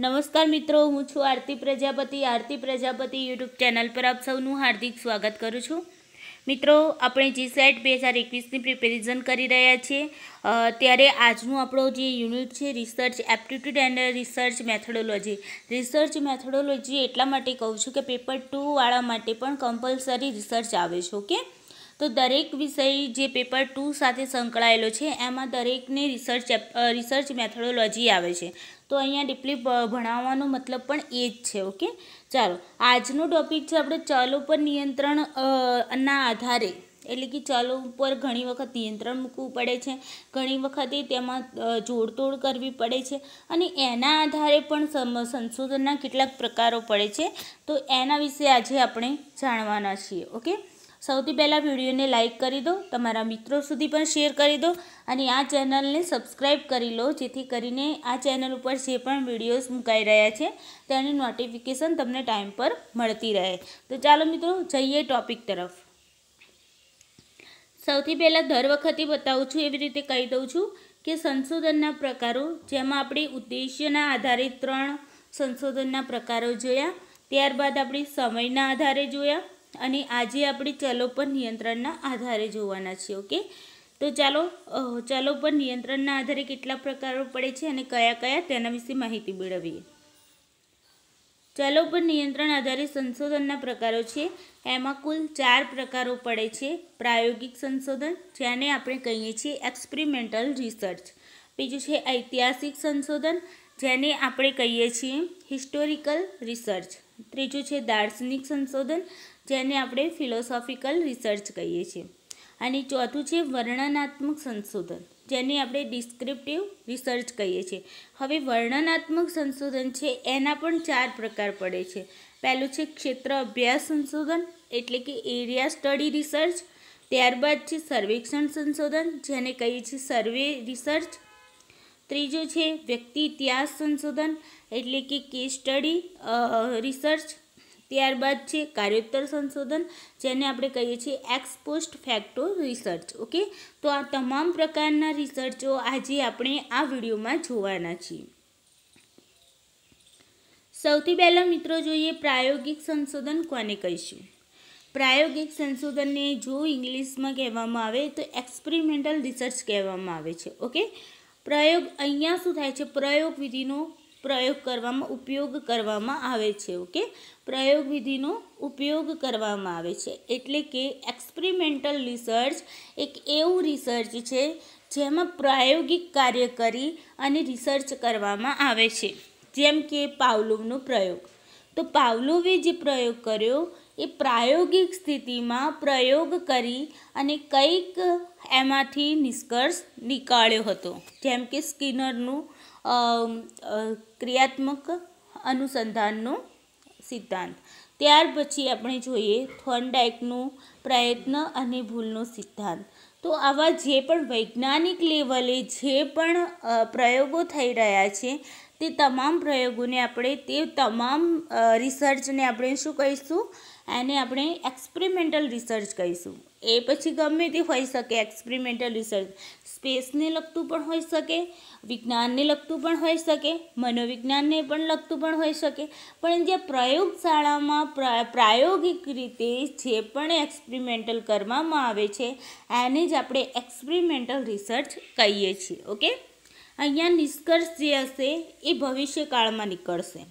નમસ્કાર મિત્રો હું છું આરતી પ્રજાપતિ આરતી પ્રજાપતિ યુટ્યુબ ચેનલ પર આપ સૌનું હાર્દિક સ્વાગત કરું છું મિત્રો આપણે જી સેટ બે હજાર એકવીસની પ્રિપેરિઝન કરી રહ્યા છીએ ત્યારે આજનું આપણો જે યુનિટ છે research aptitude and research methodology research methodology એટલા માટે કહું છું કે પેપર ટુવાળા માટે પણ કમ્પલસરી રિસર્ચ આવે છે ઓકે તો દરેક વિષય જે પેપર ટુ સાથે સંકળાયેલો છે એમાં દરેકને રિસર્ચ રિસર્ચ મેથડોલોજી આવે છે તો અહીંયા ડીપલી ભણાવવાનો મતલબ પણ એ જ છે ઓકે ચાલો આજનો ટોપિક છે આપણે ચલો પર નિયંત્રણ ના આધારે એટલે કે ચલો ઉપર ઘણી વખત નિયંત્રણ મૂકવું પડે છે ઘણી વખતે તેમાં જોડતોડ કરવી પડે છે અને એના આધારે પણ સંશોધનના કેટલાક પ્રકારો પડે છે તો એના વિશે આજે આપણે જાણવાના છીએ ઓકે સૌથી પહેલાં વિડીયોને લાઇક કરી દો તમારા મિત્રો સુધી પણ શેર કરી દો અને આ ચેનલને સબસ્ક્રાઈબ કરી લો જેથી કરીને આ ચેનલ ઉપર જે પણ વિડીયોઝ મુકાઈ રહ્યા છે તેની નોટિફિકેશન તમને ટાઈમ પર મળતી રહે તો ચાલો મિત્રો જઈએ ટોપિક તરફ સૌથી પહેલાં દર વખતે બતાવું છું એવી રીતે કહી દઉં છું કે સંશોધનના પ્રકારો જેમાં આપણે ઉદ્દેશ્યના આધારે ત્રણ સંશોધનના પ્રકારો જોયા ત્યારબાદ આપણે સમયના આધારે જોયા અને આજે આપણે ચલો પર નિયંત્રણના આધારે જોવાના છીએ ઓકે તો ચાલો ચલો પર નિયંત્રણના આધારે કેટલા પ્રકારો પડે છે અને કયા કયા તેના વિશે માહિતી મેળવીએ ચલો પર નિયંત્રણ આધારે સંશોધનના પ્રકારો છે એમાં કુલ ચાર પ્રકારો પડે છે પ્રાયોગિક સંશોધન જેને આપણે કહીએ છીએ એક્સપેરિમેન્ટલ રિસર્ચ બીજું છે ઐતિહાસિક સંશોધન જેને આપણે કહીએ છીએ હિસ્ટોરિકલ રિસર્ચ ત્રીજું છે દાર્શનિક સંશોધન જેને આપણે ફિલોસોફિકલ રિસર્ચ કહીએ છીએ અને ચોથું છે વર્ણનાત્મક સંશોધન જેને આપણે ડિસ્ક્રિપ્ટિવ રિસર્ચ કહીએ છીએ હવે વર્ણનાત્મક સંશોધન છે એના પણ ચાર પ્રકાર પડે છે પહેલું છે ક્ષેત્ર અભ્યાસ સંશોધન એટલે કે એરિયા સ્ટડી રિસર્ચ ત્યારબાદ છે સર્વેક્ષણ સંશોધન જેને કહીએ છીએ સર્વે રિસર્ચ ત્રીજું છે વ્યક્તિ ઇતિહાસ સંશોધન એટલે કે કેસ સ્ટડી રિસર્ચ ત્યારબાદ છે કાર્યોત્તર સંશોધન જેને આપણે કહીએ છીએ એક્સપોસ્ટ ફેક્ટો રિસર્ચ ઓકે તો આ તમામ પ્રકારના રિસર્ચો આજે આપણે આ વિડીયોમાં જોવાના છીએ સૌથી પહેલાં મિત્રો જોઈએ પ્રાયોગિક સંશોધન કોને કહીશું પ્રાયોગિક સંશોધનને જો ઇંગ્લિશમાં કહેવામાં આવે તો એક્સપેરિમેન્ટલ રિસર્ચ કહેવામાં આવે છે ઓકે પ્રયોગ અહીંયા શું થાય છે પ્રયોગ વિધિનો પ્રયોગ કરવામાં ઉપયોગ કરવામાં આવે છે ઓકે પ્રયોગ વિધિનો ઉપયોગ કરવામાં આવે છે એટલે કે એક્સપરિમેન્ટલ રિસર્ચ એક એવું રિસર્ચ છે જેમાં પ્રાયોગિક કાર્ય કરી અને રિસર્ચ કરવામાં આવે છે જેમ કે પાવલોવનો પ્રયોગ તો પાવલોવે જે પ્રયોગ કર્યો એ પ્રાયોગિક સ્થિતિમાં પ્રયોગ કરી અને કંઈક એમાંથી નિષ્કર્ષ નીકાળ્યો હતો જેમ કે સ્કિનરનું ક્રિયાત્મક અનુસંધાનનું સિદ્ધાંત ત્યાર પછી આપણે જોઈએ થોર્નડાઇકનું પ્રયત્ન અને ભૂલનો સિદ્ધાંત તો આવા જે પણ વૈજ્ઞાનિક લેવલે જે પણ પ્રયોગો થઈ રહ્યા છે તે તમામ પ્રયોગોને આપણે તે તમામ રિસર્ચને આપણે શું કહીશું એને આપણે એક્સપેરિમેન્ટલ રિસર્ચ કહીશું એ પછી ગમે તે હોઈ શકે એક્સપેરિમેન્ટલ રિસર્ચ સ્પેસને લગતું પણ હોઈ શકે વિજ્ઞાનને લગતું પણ હોઈ શકે મનોવિજ્ઞાનને પણ લગતું પણ હોઈ શકે પણ જે પ્રયોગશાળામાં પ્રાયોગિક રીતે જે પણ એક્સપેરિમેન્ટલ કરવામાં આવે છે એને જ આપણે એક્સપેરિમેન્ટલ રિસર્ચ કહીએ છીએ ઓકે અહીંયા નિષ્કર્ષ જે હશે એ ભવિષ્યકાળમાં નીકળશે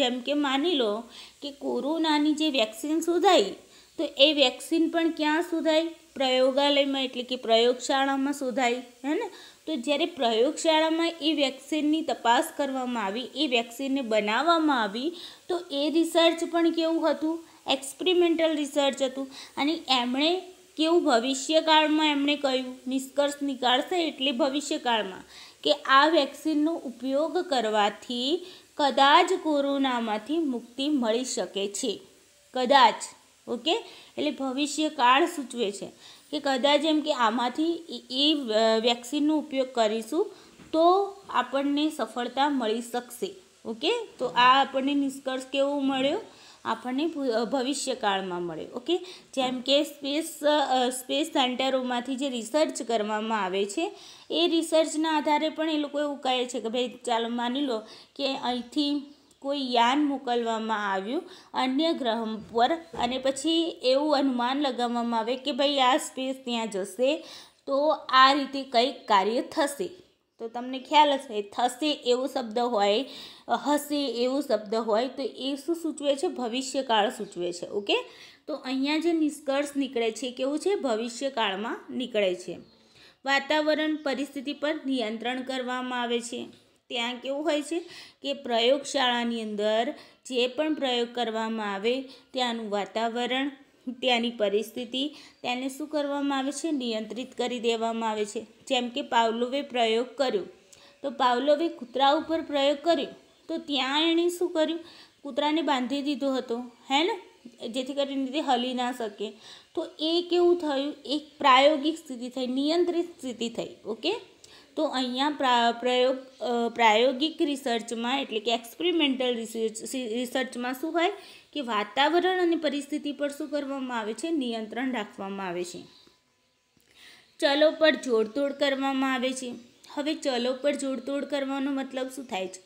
જેમ કે માની લો કે કોરોનાની જે વેક્સિન શોધાઈ તો એ વેક્સિન પણ ક્યાં શોધાય પ્રયોગાલયમાં એટલે કે પ્રયોગશાળામાં શોધાય હે ને તો જ્યારે પ્રયોગશાળામાં એ વેક્સિનની તપાસ કરવામાં આવી એ વેક્સિનને બનાવવામાં આવી તો એ રિસર્ચ પણ કેવું હતું એક્સપેરિમેન્ટલ રિસર્ચ હતું અને એમણે કેવું ભવિષ્યકાળમાં એમણે કહ્યું નિષ્કર્ષ નીકાળશે એટલે ભવિષ્યકાળમાં કે આ વેક્સિનનો ઉપયોગ કરવાથી કદાચ કોરોનામાંથી મુક્તિ મળી શકે છે કદાચ ઓકે એટલે ભવિષ્યકાળ સૂચવે છે કે કદાચ એમ કે આમાંથી એ વેક્સિનનો ઉપયોગ કરીશું તો આપણને સફળતા મળી શકશે ઓકે તો આ આપણને નિષ્કર્ષ કેવો મળ્યો આપણને ભવિષ્યકાળમાં મળ્યો ઓકે જેમ કે સ્પેસ સ્પેસ સેન્ટરોમાંથી જે રિસર્ચ કરવામાં આવે છે એ રિસર્ચના આધારે પણ એ લોકો એવું કહે છે કે ભાઈ ચાલો માની લો કે અહીંથી કોઈ યાન મોકલવામાં આવ્યું અન્ય ગ્રહ પર અને પછી એવું અનુમાન લગાવવામાં આવે કે ભાઈ આ સ્પેસ ત્યાં જશે તો આ રીતે કંઈક કાર્ય થશે તો તમને ખ્યાલ હશે થશે એવો શબ્દ હોય હશે એવો શબ્દ હોય તો એ શું સૂચવે છે ભવિષ્યકાળ સૂચવે છે ઓકે તો અહીંયા જે નિષ્કર્ષ નીકળે છે કેવું છે ભવિષ્યકાળમાં નીકળે છે વાતાવરણ પરિસ્થિતિ પર નિયંત્રણ કરવામાં આવે છે ત્યાં કેવું હોય છે કે પ્રયોગશાળાની અંદર જે પણ પ્રયોગ કરવામાં આવે ત્યાંનું વાતાવરણ ત્યાંની પરિસ્થિતિ તેને શું કરવામાં આવે છે નિયંત્રિત કરી દેવામાં આવે છે જેમ કે પાવલોવે પ્રયોગ કર્યો તો પાવલોવે કૂતરા ઉપર પ્રયોગ કર્યો તો ત્યાં એણે શું કર્યું કૂતરાને બાંધી દીધો હતો હે ને જેથી કરીને તે હલી ના શકે તો એ કેવું થયું એક પ્રાયોગિક સ્થિતિ થઈ નિયંત્રિત સ્થિતિ થઈ ઓકે તો અહીંયા પ્રયોગ પ્રાયોગિક રિસર્ચમાં એટલે કે એક્સપેરિમેન્ટલ રિસર્ચમાં શું હોય કે વાતાવરણ અને પરિસ્થિતિ પર શું કરવામાં આવે છે નિયંત્રણ રાખવામાં આવે છે ચલો પર જોડતોડ કરવામાં આવે છે હવે ચલો પર જોડતોડ કરવાનો મતલબ શું થાય છે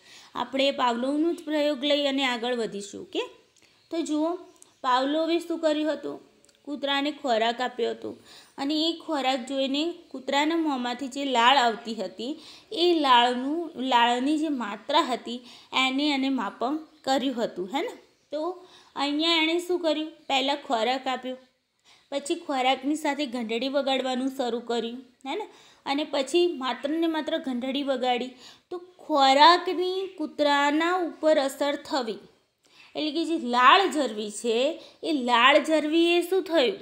આપણે પાવલોવનો જ પ્રયોગ લઈ અને આગળ વધીશું કે તો જુઓ પાવલોવે શું કર્યું હતું કૂતરાને ખોરાક આપ્યો હતો અને એ ખોરાક જોઈને કૂતરાના મોંમાંથી જે લાળ આવતી હતી એ લાળનું લાળની જે માત્રા હતી એને એને માપન કર્યું હતું હે ને તો અહીંયા એણે શું કર્યું પહેલાં ખોરાક આપ્યો પછી ખોરાકની સાથે ઘંટડી વગાડવાનું શરૂ કર્યું હે ને અને પછી માત્ર ને માત્ર ઘંટડી વગાડી તો ખોરાકની કૂતરાના ઉપર અસર થવી એટલે કે જે લાળ ઝરવી છે એ લાળ ઝરવી એ શું થયું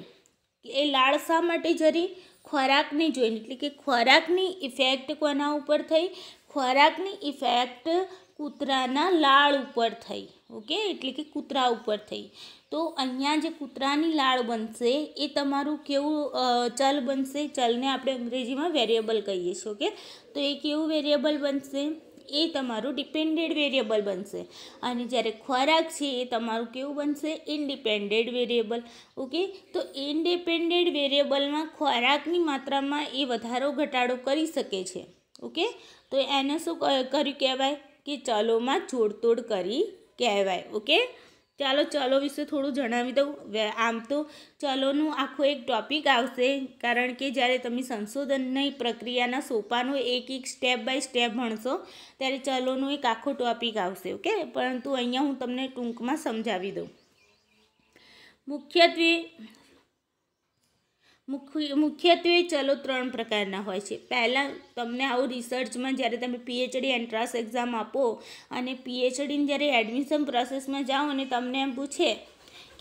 એ લાળ શા માટે જરી ખોરાકને જોઈને એટલે કે ખોરાકની ઇફેક્ટ કોના ઉપર થઈ ખોરાકની ઇફેક્ટ કૂતરાના લાળ ઉપર થઈ ઓકે એટલે કે કૂતરા ઉપર થઈ તો અહીંયા જે કૂતરાની લાળ બનશે એ તમારું કેવું ચલ બનશે ચલને આપણે અંગ્રેજીમાં વેરિયેબલ કહીએ છીએ ઓકે તો એ કેવું વેરિયેબલ બનશે એ તમારું ડિપેન્ડેડ વેરિયેબલ બનશે અને જ્યારે ખોરાક છે એ તમારું કેવું બનશે ઇન્ડિપેન્ડેડ વેરિયેબલ ઓકે તો ઇન્ડિપેન્ડેડ વેરિયેબલમાં ખોરાકની માત્રામાં એ વધારો ઘટાડો કરી શકે છે ઓકે તો એને શું કર્યું કહેવાય કે ચલોમાં જોડતોડ કરી કહેવાય ઓકે ચાલો ચલો વિશે થોડું જણાવી દઉં આમ તો ચલોનું આખો એક ટોપિક આવશે કારણ કે જ્યારે તમે સંશોધનની પ્રક્રિયાના સોપાનો એક એક સ્ટેપ બાય સ્ટેપ ભણશો ત્યારે ચલોનું એક આખો ટોપિક આવશે ઓકે પરંતુ અહીંયા હું તમને ટૂંકમાં સમજાવી દઉં મુખ્યત્વે મુખ્યત્વે ચલો ત્રણ પ્રકારના હોય છે પહેલાં તમને આવું રિસર્ચમાં જ્યારે તમે પીએચડી એન્ટ્રાન્સ એક્ઝામ આપો અને પીએચડીની જ્યારે એડમિશન પ્રોસેસમાં જાઓ અને તમને એમ પૂછે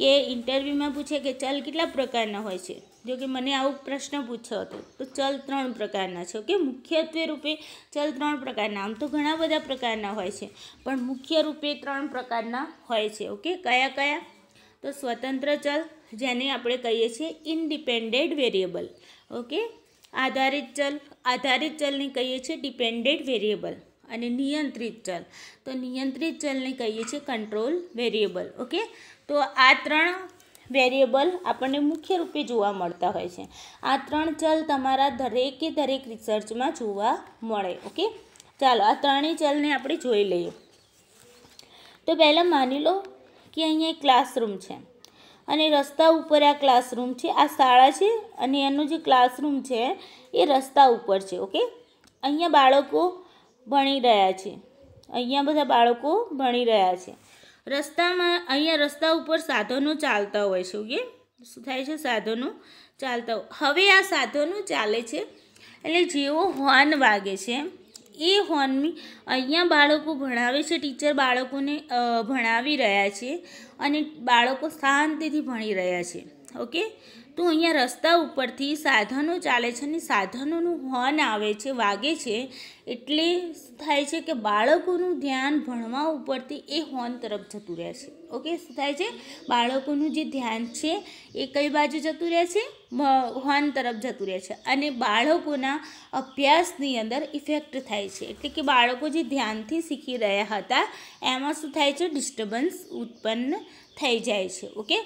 કે ઇન્ટરવ્યૂમાં પૂછે કે ચલ કેટલા પ્રકારના હોય છે જો કે મને આવો પ્રશ્ન પૂછ્યો હતો તો ચલ ત્રણ પ્રકારના છે ઓકે મુખ્યત્વે રૂપે ચલ ત્રણ પ્રકારના આમ તો ઘણા બધા પ્રકારના હોય છે પણ મુખ્ય રૂપે ત્રણ પ્રકારના હોય છે ઓકે કયા કયા તો સ્વતંત્ર ચલ જેને આપણે કહીએ છીએ ઇન્ડિપેન્ડન્ટ વેરિયેબલ ઓકે આધારિત ચલ આધારિત ચલને કહીએ છીએ ડિપેન્ડેડ વેરિયેબલ અને નિયંત્રિત ચલ તો નિયંત્રિત ચલને કહીએ છીએ કંટ્રોલ વેરિયેબલ ઓકે તો આ ત્રણ વેરિયેબલ આપણને મુખ્ય રૂપે જોવા મળતા હોય છે આ ત્રણ ચલ તમારા દરેકે દરેક રિસર્ચમાં જોવા મળે ઓકે ચાલો આ ત્રણેય ચલને આપણે જોઈ લઈએ તો પહેલાં માની લો કે અહીંયા એક ક્લાસરૂમ છે અને રસ્તા ઉપર આ ક્લાસરૂમ છે આ શાળા છે અને એનો જે ક્લાસરૂમ છે એ રસ્તા ઉપર છે ઓકે અહીંયા બાળકો ભણી રહ્યા છે અહીંયા બધા બાળકો ભણી રહ્યા છે રસ્તામાં અહીંયા રસ્તા ઉપર સાધનો ચાલતા હોય છે ઓકે શું થાય છે સાધનો ચાલતા હવે આ સાધનો ચાલે છે એટલે જેવો હોર્ન વાગે છે એમ એ હોલની અહીંયા બાળકો ભણાવે છે ટીચર બાળકોને ભણાવી રહ્યા છે અને બાળકો શાંતિથી ભણી રહ્યા છે ઓકે તો અહીંયા રસ્તા ઉપરથી સાધનો ચાલે છે અને સાધનોનું હોર્ન આવે છે વાગે છે એટલે શું થાય છે કે બાળકોનું ધ્યાન ભણવા ઉપરથી એ હોર્ન તરફ જતું રહે છે ઓકે શું થાય છે બાળકોનું જે ધ્યાન છે એ કઈ બાજુ જતું રહે છે હોર્ન તરફ જતું રહે છે અને બાળકોના અભ્યાસની અંદર ઇફેક્ટ થાય છે એટલે કે બાળકો જે ધ્યાનથી શીખી રહ્યા હતા એમાં શું થાય છે ડિસ્ટર્બન્સ ઉત્પન્ન થઈ જાય છે ઓકે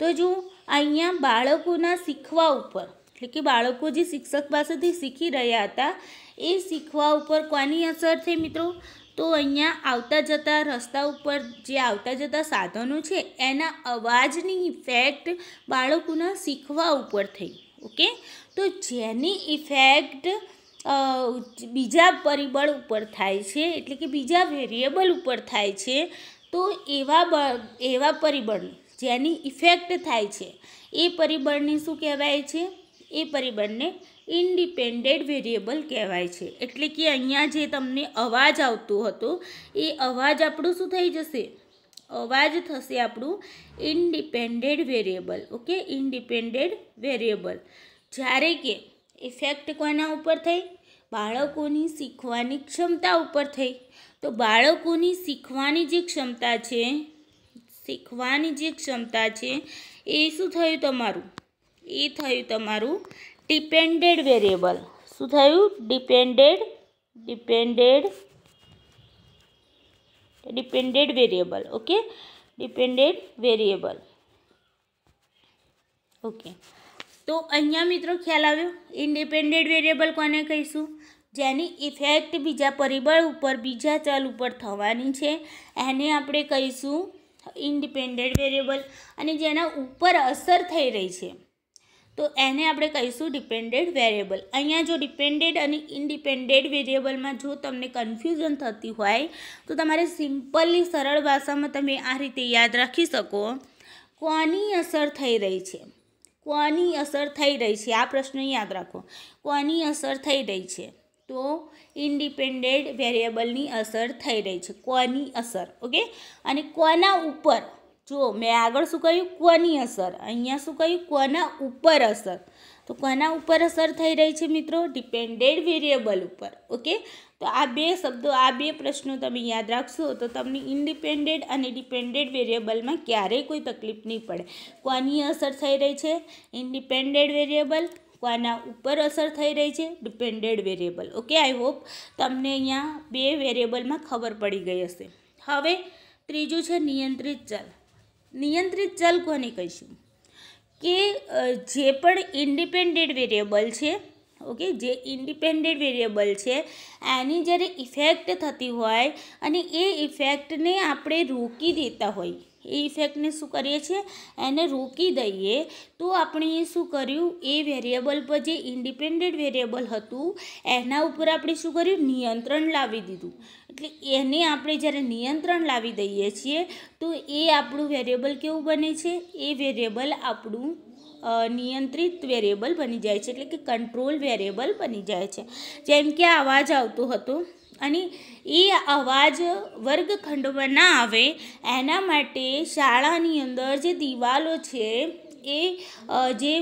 તો જો અહીંયા બાળકોના શીખવા ઉપર એટલે કે બાળકો જે શિક્ષક પાસેથી શીખી રહ્યા હતા એ શીખવા ઉપર કોની અસર થઈ મિત્રો તો અહીંયા આવતા જતા રસ્તા ઉપર જે આવતા જતા સાધનો છે એના અવાજની ઇફેક્ટ બાળકોના શીખવા ઉપર થઈ ઓકે તો જેની ઇફેક્ટ બીજા પરિબળ ઉપર થાય છે એટલે કે બીજા વેરિયેબલ ઉપર થાય છે તો એવા એવા પરિબળ જેની ઇફેક્ટ થાય છે એ પરિબળને શું કહેવાય છે એ પરિબળને ઇન્ડિપેન્ડન્ટ વેરિએબલ કહેવાય છે એટલે કે અહીંયા જે તમને અવાજ આવતો હતો એ અવાજ આપણું શું થઈ જશે અવાજ થશે આપણું independent variable okay independent variable જ્યારે કે ઇફેક્ટ કોના ઉપર થઈ બાળકોની શીખવાની ક્ષમતા ઉપર થઈ તો બાળકોની શીખવાની જે ક્ષમતા છે શીખવાની જે ક્ષમતા છે એ શું થયું તમારું એ થયું તમારું ડિપેન્ડેડ વેરિયેબલ શું થયું dependent dependent dependent variable okay dependent variable okay તો અહીંયા મિત્રો ખ્યાલ આવ્યો ઇન્ડિપેન્ડેન્ટ વેરિયેબલ કોને કહીશું જેની ઇફેક્ટ બીજા પરિબળ ઉપર બીજા ચલ ઉપર થવાની છે એને આપણે કહીશું ઇન્ડિપેન્ડન્ટ વેરિયેબલ અને જેના ઉપર અસર થઈ રહી છે તો એને આપણે કહીશું ડિપેન્ડેડ વેરિયેબલ અહીંયા જો ડિપેન્ડેડ અને ઇન્ડિપેન્ડેડ વેરિયેબલમાં જો તમને કન્ફ્યુઝન થતી હોય તો તમારે સિમ્પલી સરળ ભાષામાં તમે આ રીતે યાદ રાખી શકો કોની અસર થઈ રહી છે કોની અસર થઈ રહી છે આ પ્રશ્ન યાદ રાખો કોની અસર થઈ રહી છે તો ઇન્ડિપેન્ડન્ટ વેરિયેબલની અસર થઈ રહી છે કોની અસર ઓકે અને કોના ઉપર જો મેં આગળ શું કહ્યું કોની અસર અહીંયા શું કહ્યું કોના ઉપર અસર તો કોના ઉપર અસર થઈ રહી છે મિત્રો ડિપેન્ડેડ વેરિયેબલ ઉપર ઓકે તો આ બે શબ્દો આ બે પ્રશ્નો તમે યાદ રાખશો તો તમને ઇન્ડિપેન્ડેડ અને ડિપેન્ડેડ વેરિયેબલમાં ક્યારેય કોઈ તકલીફ નહીં પડે કોની અસર થઈ રહી છે ઇન્ડિપેન્ડેડ વેરિયેબલ તો આના ઉપર અસર થઈ રહી છે dependent variable okay I hope તમને અહીંયા બે વેરિયેબલમાં ખબર પડી ગઈ હશે હવે ત્રીજું છે નિયંત્રિત ચલ નિયંત્રિત ચલ કોને કહીશું કે જે પણ ઇન્ડિપેન્ડન્ટ વેરિયેબલ છે ઓકે જે ઇન્ડિપેન્ડન્ટ વેરિયેબલ છે આની જ્યારે ઇફેક્ટ થતી હોય અને એ ઇફેક્ટને આપણે રોકી દેતા હોય એ ઇફેક્ટને શું કરીએ છીએ એને રોકી દઈએ તો આપણે એ શું કર્યું એ વેરિયેબલ પર જે ઇન્ડિપેન્ડન્ટ વેરિયેબલ હતું એના ઉપર આપણે શું કર્યું નિયંત્રણ લાવી દીધું એટલે એને આપણે જ્યારે નિયંત્રણ લાવી દઈએ છીએ તો એ આપણું વેરિયેબલ કેવું બને છે એ વેરિયેબલ આપણું નિયંત્રિત વેરિયેબલ બની જાય છે એટલે કે કંટ્રોલ વેરિયેબલ બની જાય છે જેમ કે અવાજ આવતો હતો અને એ અવાજ વર્ગખંડમાં ના આવે એના માટે શાળાની અંદર જે દિવાલો છે એ જે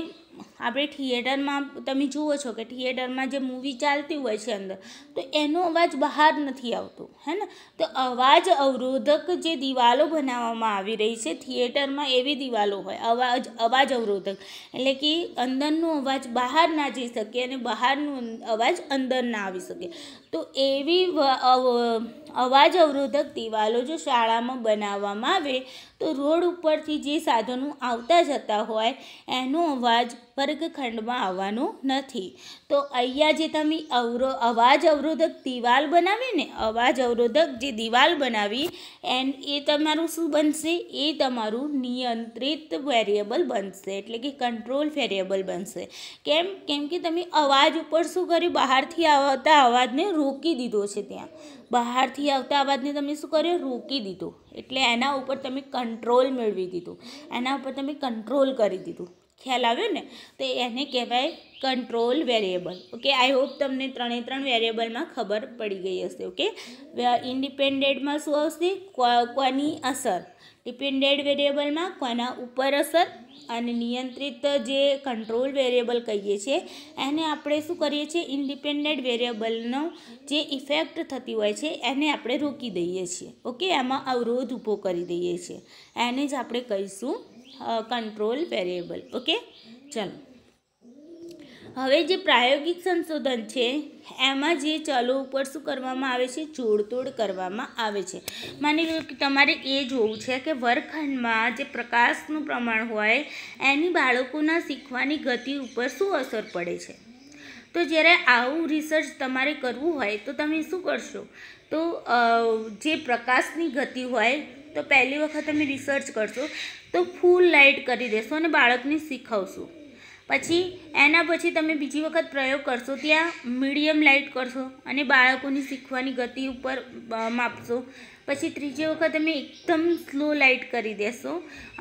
આપણે થિયેટરમાં તમે જુઓ છો કે થિયેટરમાં જે મૂવી ચાલતી હોય છે અંદર તો એનો અવાજ બહાર નથી આવતો હે ને તો અવાજ અવરોધક જે દિવાલો બનાવવામાં આવી રહી છે થિયેટરમાં એવી દિવાલો હોય અવાજ અવાજ અવરોધક એટલે કે અંદરનો અવાજ બહાર ના જઈ શકે અને બહારનો અવાજ અંદર ના આવી શકે તો એવી અવાજ અવરોધક દિવાલો જો શાળામાં બનાવવામાં આવે તો રોડ ઉપરથી જે સાધનો આવતા જતા હોય એનો અવાજ વર્ગખંડમાં આવવાનો નથી તો અહીંયા જે તમે અવરો અવાજ અવરોધક દિવાલ બનાવી ને અવાજ અવરોધક જે દિવાલ બનાવી એન એ તમારું શું બનશે એ તમારું નિયંત્રિત વેરિયેબલ બનશે એટલે કે કંટ્રોલ વેરિયેબલ બનશે કેમ કેમ કે તમે અવાજ ઉપર શું કર્યું બહારથી આવતા અવાજને રોકી દીધો છે ત્યાં બહારથી આવતા અવાજને તમે શું કર્યો રોકી દીધો એટલે એના ઉપર તમે કંટ્રોલ કંટ્રોલ મેળવી દીધું એના ઉપર તમે કંટ્રોલ કરી દીધું ખ્યાલ આવ્યો ને તો એને કહેવાય control variable okay I hope તમને ત્રણે ત્રણ વેરિયેબલમાં ખબર પડી ગઈ હશે ઓકે ઇન્ડિપેન્ડેન્ટમાં શું આવશે કોની અસર ડિપેન્ડેન્ટ વેરિયેબલમાં કોના ઉપર અસર અને નિયંત્રિત જે કંટ્રોલ વેરિયેબલ કહીએ છીએ એને આપણે શું કરીએ છીએ ઇન્ડિપેન્ડન્ટ વેરિયેબલનો જે ઇફેક્ટ થતી હોય છે એને આપણે રોકી દઈએ છીએ ઓકે એમાં અવરોધ ઊભો કરી દઈએ છીએ એને જ આપણે કહીશું કંટ્રોલ વેરિયેબલ ઓકે ચાલો હવે જે પ્રાયોગિક સંશોધન છે એમાં જે ચલો ઉપર શું કરવામાં આવે છે જોડતોડ કરવામાં આવે છે માની લો કે તમારે એ જોવું છે કે વર્ગખંડમાં જે પ્રકાશનું પ્રમાણ હોય એની બાળકોના શીખવાની ગતિ ઉપર શું અસર પડે છે તો જ્યારે આવું રિસર્ચ તમારે કરવું હોય તો તમે શું કરશો તો જે પ્રકાશની ગતિ હોય તો પહેલી વખત તમે રિસર્ચ કરશો તો ફૂલ લાઇટ કરી દેશો અને બાળકને શીખવશો પછી એના પછી તમે બીજી વખત પ્રયોગ કરશો ત્યાં મીડિયમ લાઇટ કરશો અને બાળકોની શીખવાની ગતિ ઉપર માપશો પછી ત્રીજી વખત તમે એકદમ સ્લો લાઇટ કરી દેશો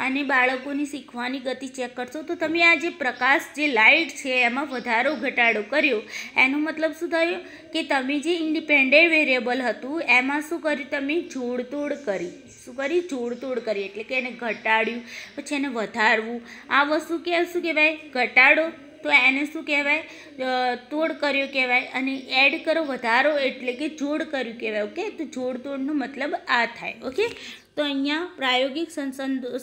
અને બાળકોની શીખવાની ગતિ ચેક કરશો તો તમે આ જે પ્રકાશ જે લાઇટ છે એમાં વધારો ઘટાડો કર્યો એનો મતલબ શું થયો કે તમે જે ઇન્ડિપેન્ડન્ટ વેરિયેબલ હતું એમાં શું કર્યું તમે જોડતોડ કરી શું કરી જોડતોડ કરી એટલે કે એને ઘટાડ્યું પછી એને વધારવું આ વસ્તુ કે શું કહેવાય ઘટાડો તો એને શું કહેવાય તોડ કર્યો કહેવાય અને એડ કરો વધારો એટલે કે જોડ કર્યું કહેવાય ઓકે તો જોડ તોડનો મતલબ આ થાય ઓકે તો અહીંયા પ્રાયોગિક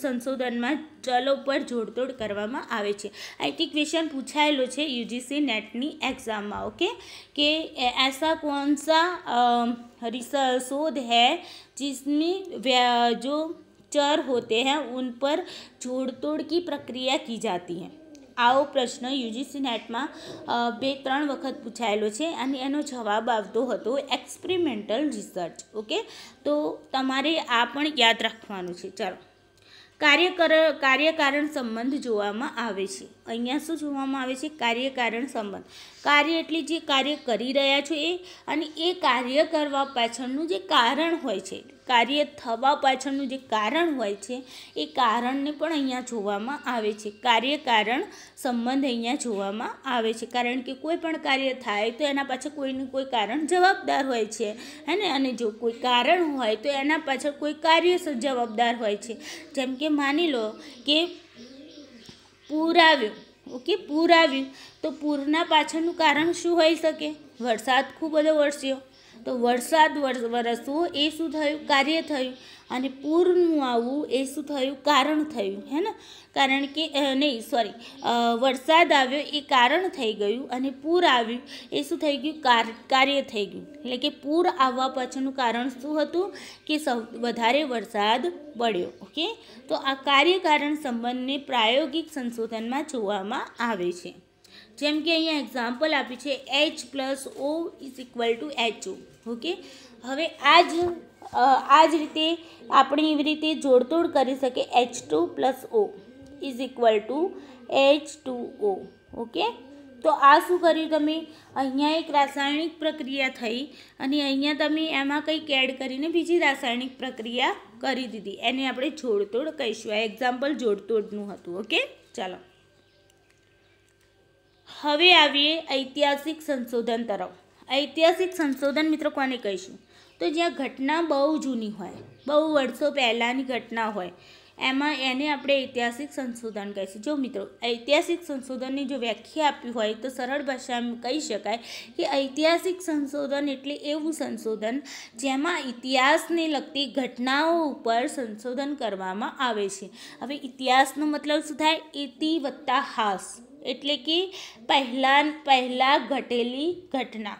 સંશોધનમાં ચલો પર જોડતોડ કરવામાં આવે છે આઈટી ક્વેશ્ચન પૂછાયેલો છે યુજીસી નેટની એક્ઝામમાં ઓકે કે એસા કોણ સા શोध है जिसमें जो चर होते ઉન પર पर जोड़ तोड़ की प्रक्रिया की जाती આવો પ્રશ્ન યુજીસી નેટમાં બે ત્રણ વખત પૂછાયેલો છે અને એનો જવાબ આવતો હતો એક્સપેરિમેન્ટલ રિસર્ચ ઓકે તો તમારે આ પણ યાદ રાખવાનું છે ચાલો કાર્યકર કાર્યકારણ સંબંધ જોવામાં આવે છે અહીંયા શું જોવામાં આવે છે કાર્યકારણ સંબંધ કાર્ય એટલે જે કાર્ય કરી રહ્યા છો એ અને એ કાર્ય કરવા પાછળનું જે કારણ હોય છે કાર્ય થવા પાછળનું જે કારણ હોય છે એ કારણને પણ અહીંયા જોવામાં આવે છે કાર્ય કારણ સંબંધ અહીંયા જોવામાં આવે છે કારણ કે કોઈ પણ કાર્ય થાય તો એના પાછળ કોઈનું કોઈ કારણ જવાબદાર હોય છે હે ને અને જો કોઈ કારણ હોય તો એના પાછળ કોઈ કાર્ય જવાબદાર હોય છે જેમ કે માની લો કે પુરાવ્યો ઓકે પૂર આવ્યું તો પૂરના પાછળનું કારણ શું હોઈ શકે વરસાદ ખૂબ બધો વરસ્યો તો વરસાદ વરસવું એ શું થયું કાર્ય થયું અને પૂરનું આવવું એ શું થયું કારણ થયું હે ને કારણ કે નહીં સોરી વરસાદ આવ્યો એ કારણ થઈ ગયું અને પૂર આવ્યું એ શું થઈ ગયું કાર્ય થઈ ગયું એટલે કે પૂર આવવા પાછળનું કારણ શું હતું કે સૌ વધારે વરસાદ પડ્યો ઓકે તો આ કાર્ય કારણ સંબંધને પ્રાયોગિક સંશોધનમાં જોવામાં આવે છે જેમ કે અહીંયા એક્ઝામ્પલ આપ્યું છે H plus O is equal to H O okay હવે આ જ આ જ રીતે આપણે એવી રીતે જોડતોડ કરી શકીએ H two plus O is equal to H two O okay તો આ શું કર્યું તમે અહીંયા એક રાસાયણિક પ્રક્રિયા થઈ અને અહીંયા તમે એમાં કંઈક એડ કરીને બીજી રાસાયણિક પ્રક્રિયા કરી દીધી એને આપણે જોડતોડ કહીશું આ એક્ઝામ્પલ જોડતોડનું હતું ઓકે ચાલો હવે આવીએ ઐતિહાસિક સંશોધન તરફ ઐતિહાસિક સંશોધન મિત્રો કોને કહીશું તો જ્યાં ઘટના બહુ જૂની હોય બહુ વર્ષો પહેલાંની ઘટના હોય એમાં એને આપણે ઐતિહાસિક સંશોધન કહીશું જો મિત્રો ઐતિહાસિક સંશોધનની જો વ્યાખ્યા આપી હોય તો સરળ ભાષામાં કહી શકાય કે ઐતિહાસિક સંશોધન એટલે એવું સંશોધન જેમાં ઇતિહાસને લગતી ઘટનાઓ ઉપર સંશોધન કરવામાં આવે છે હવે ઇતિહાસનો મતલબ શું થાય ઇતિ વત્તા હાસ એટલે કે પહેલાં પહેલાં ઘટેલી ઘટના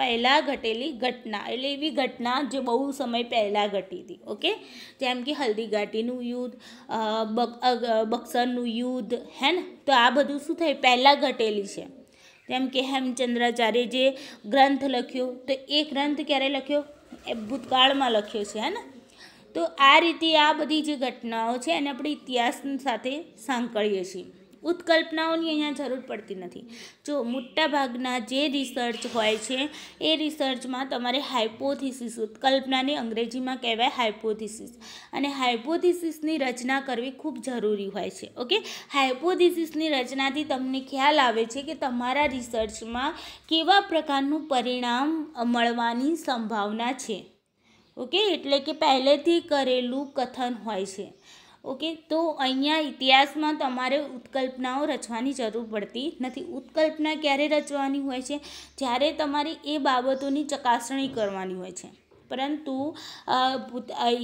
પહેલાં ઘટેલી ઘટના એટલે એવી ઘટના જે બહુ સમય પહેલાં ઘટી હતી ઓકે જેમ કે હલ્દીઘાટીનું યુદ્ધ બક્સરનું યુદ્ધ હે ને તો આ બધું શું થયું પહેલાં ઘટેલી છે જેમ કે હેમચંદ્રાચાર્ય જે ગ્રંથ લખ્યો તો એ ગ્રંથ ક્યારે લખ્યો એ ભૂતકાળમાં લખ્યો છે હે ને તો આ રીતે આ બધી જે ઘટનાઓ છે એને આપણે ઇતિહાસ સાથે સાંકળીએ છીએ ઉત્કલ્પનાઓની અહીંયા જરૂર પડતી નથી જો મોટાભાગના જે રિસર્ચ હોય છે એ રિસર્ચમાં તમારે હાઇપોથિસિસ ઉત્કલ્પનાને અંગ્રેજીમાં કહેવાય હાઇપોથિસિસ અને હાઇપોથિસિસની રચના કરવી ખૂબ જરૂરી હોય છે ઓકે હાઇપોથિસિસની રચનાથી તમને ખ્યાલ આવે છે કે તમારા રિસર્ચમાં કેવા પ્રકારનું પરિણામ મળવાની સંભાવના છે ઓકે એટલે કે પહેલેથી કરેલું કથન હોય છે ઓકે તો અહીંયા ઇતિહાસમાં તમારે ઉત્કલ્પનાઓ રચવાની જરૂર પડતી નથી ઉત્કલ્પના ક્યારે રચવાની હોય છે જ્યારે તમારે એ બાબતોની ચકાસણી કરવાની હોય છે પરંતુ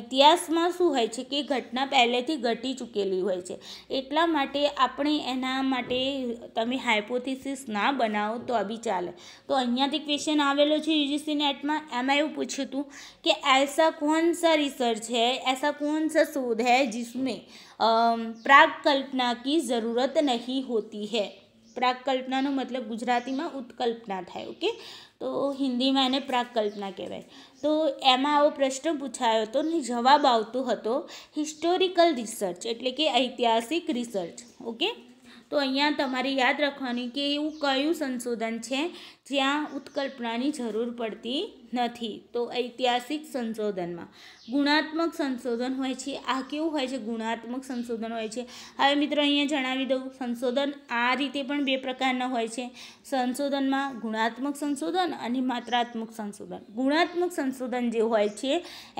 ઇતિહાસમાં શું હોય છે કે ઘટના પહેલેથી ઘટી ચૂકેલી હોય છે એટલા માટે આપણે એના માટે તમે હાઇપોથિસિસ ના બનાવો તો બી ચાલે તો અહીંયાથી ક્વેશ્ચન આવેલો છે યુજીસી નેટમાં એમાં એવું પૂછ્યું હતું કે એસા કોણ સા રિસર્ચ है ऐसा कौन सा शोध है जिसमें प्राग कल्पना की ज़रूरत नहीं होती પ્રાગકલ્પનાનો મતલબ ગુજરાતીમાં ઉત્કલ્પના થાય ઓકે તો હિન્દીમાં એને પ્રાકલ્પના કહેવાય તો એમાં આવો પ્રશ્ન પૂછાયો હતો ને જવાબ આવતો હતો હિસ્ટોરિકલ રિસર્ચ એટલે કે ઐતિહાસિક રિસર્ચ ઓકે તો અહીંયા તમારે યાદ રાખવાની કે એવું કયું સંશોધન છે જ્યાં ઉત્કલ્પનાની જરૂર પડતી નથી તો ઐતિહાસિક સંશોધનમાં ગુણાત્મક સંશોધન હોય છે આ કેવું હોય છે ગુણાત્મક સંશોધન હોય છે હવે મિત્રો અહીંયા જણાવી દઉં સંશોધન આ રીતે પણ બે પ્રકારના હોય છે સંશોધનમાં ગુણાત્મક સંશોધન અને માત્રાત્મક સંશોધન ગુણાત્મક સંશોધન જે હોય છે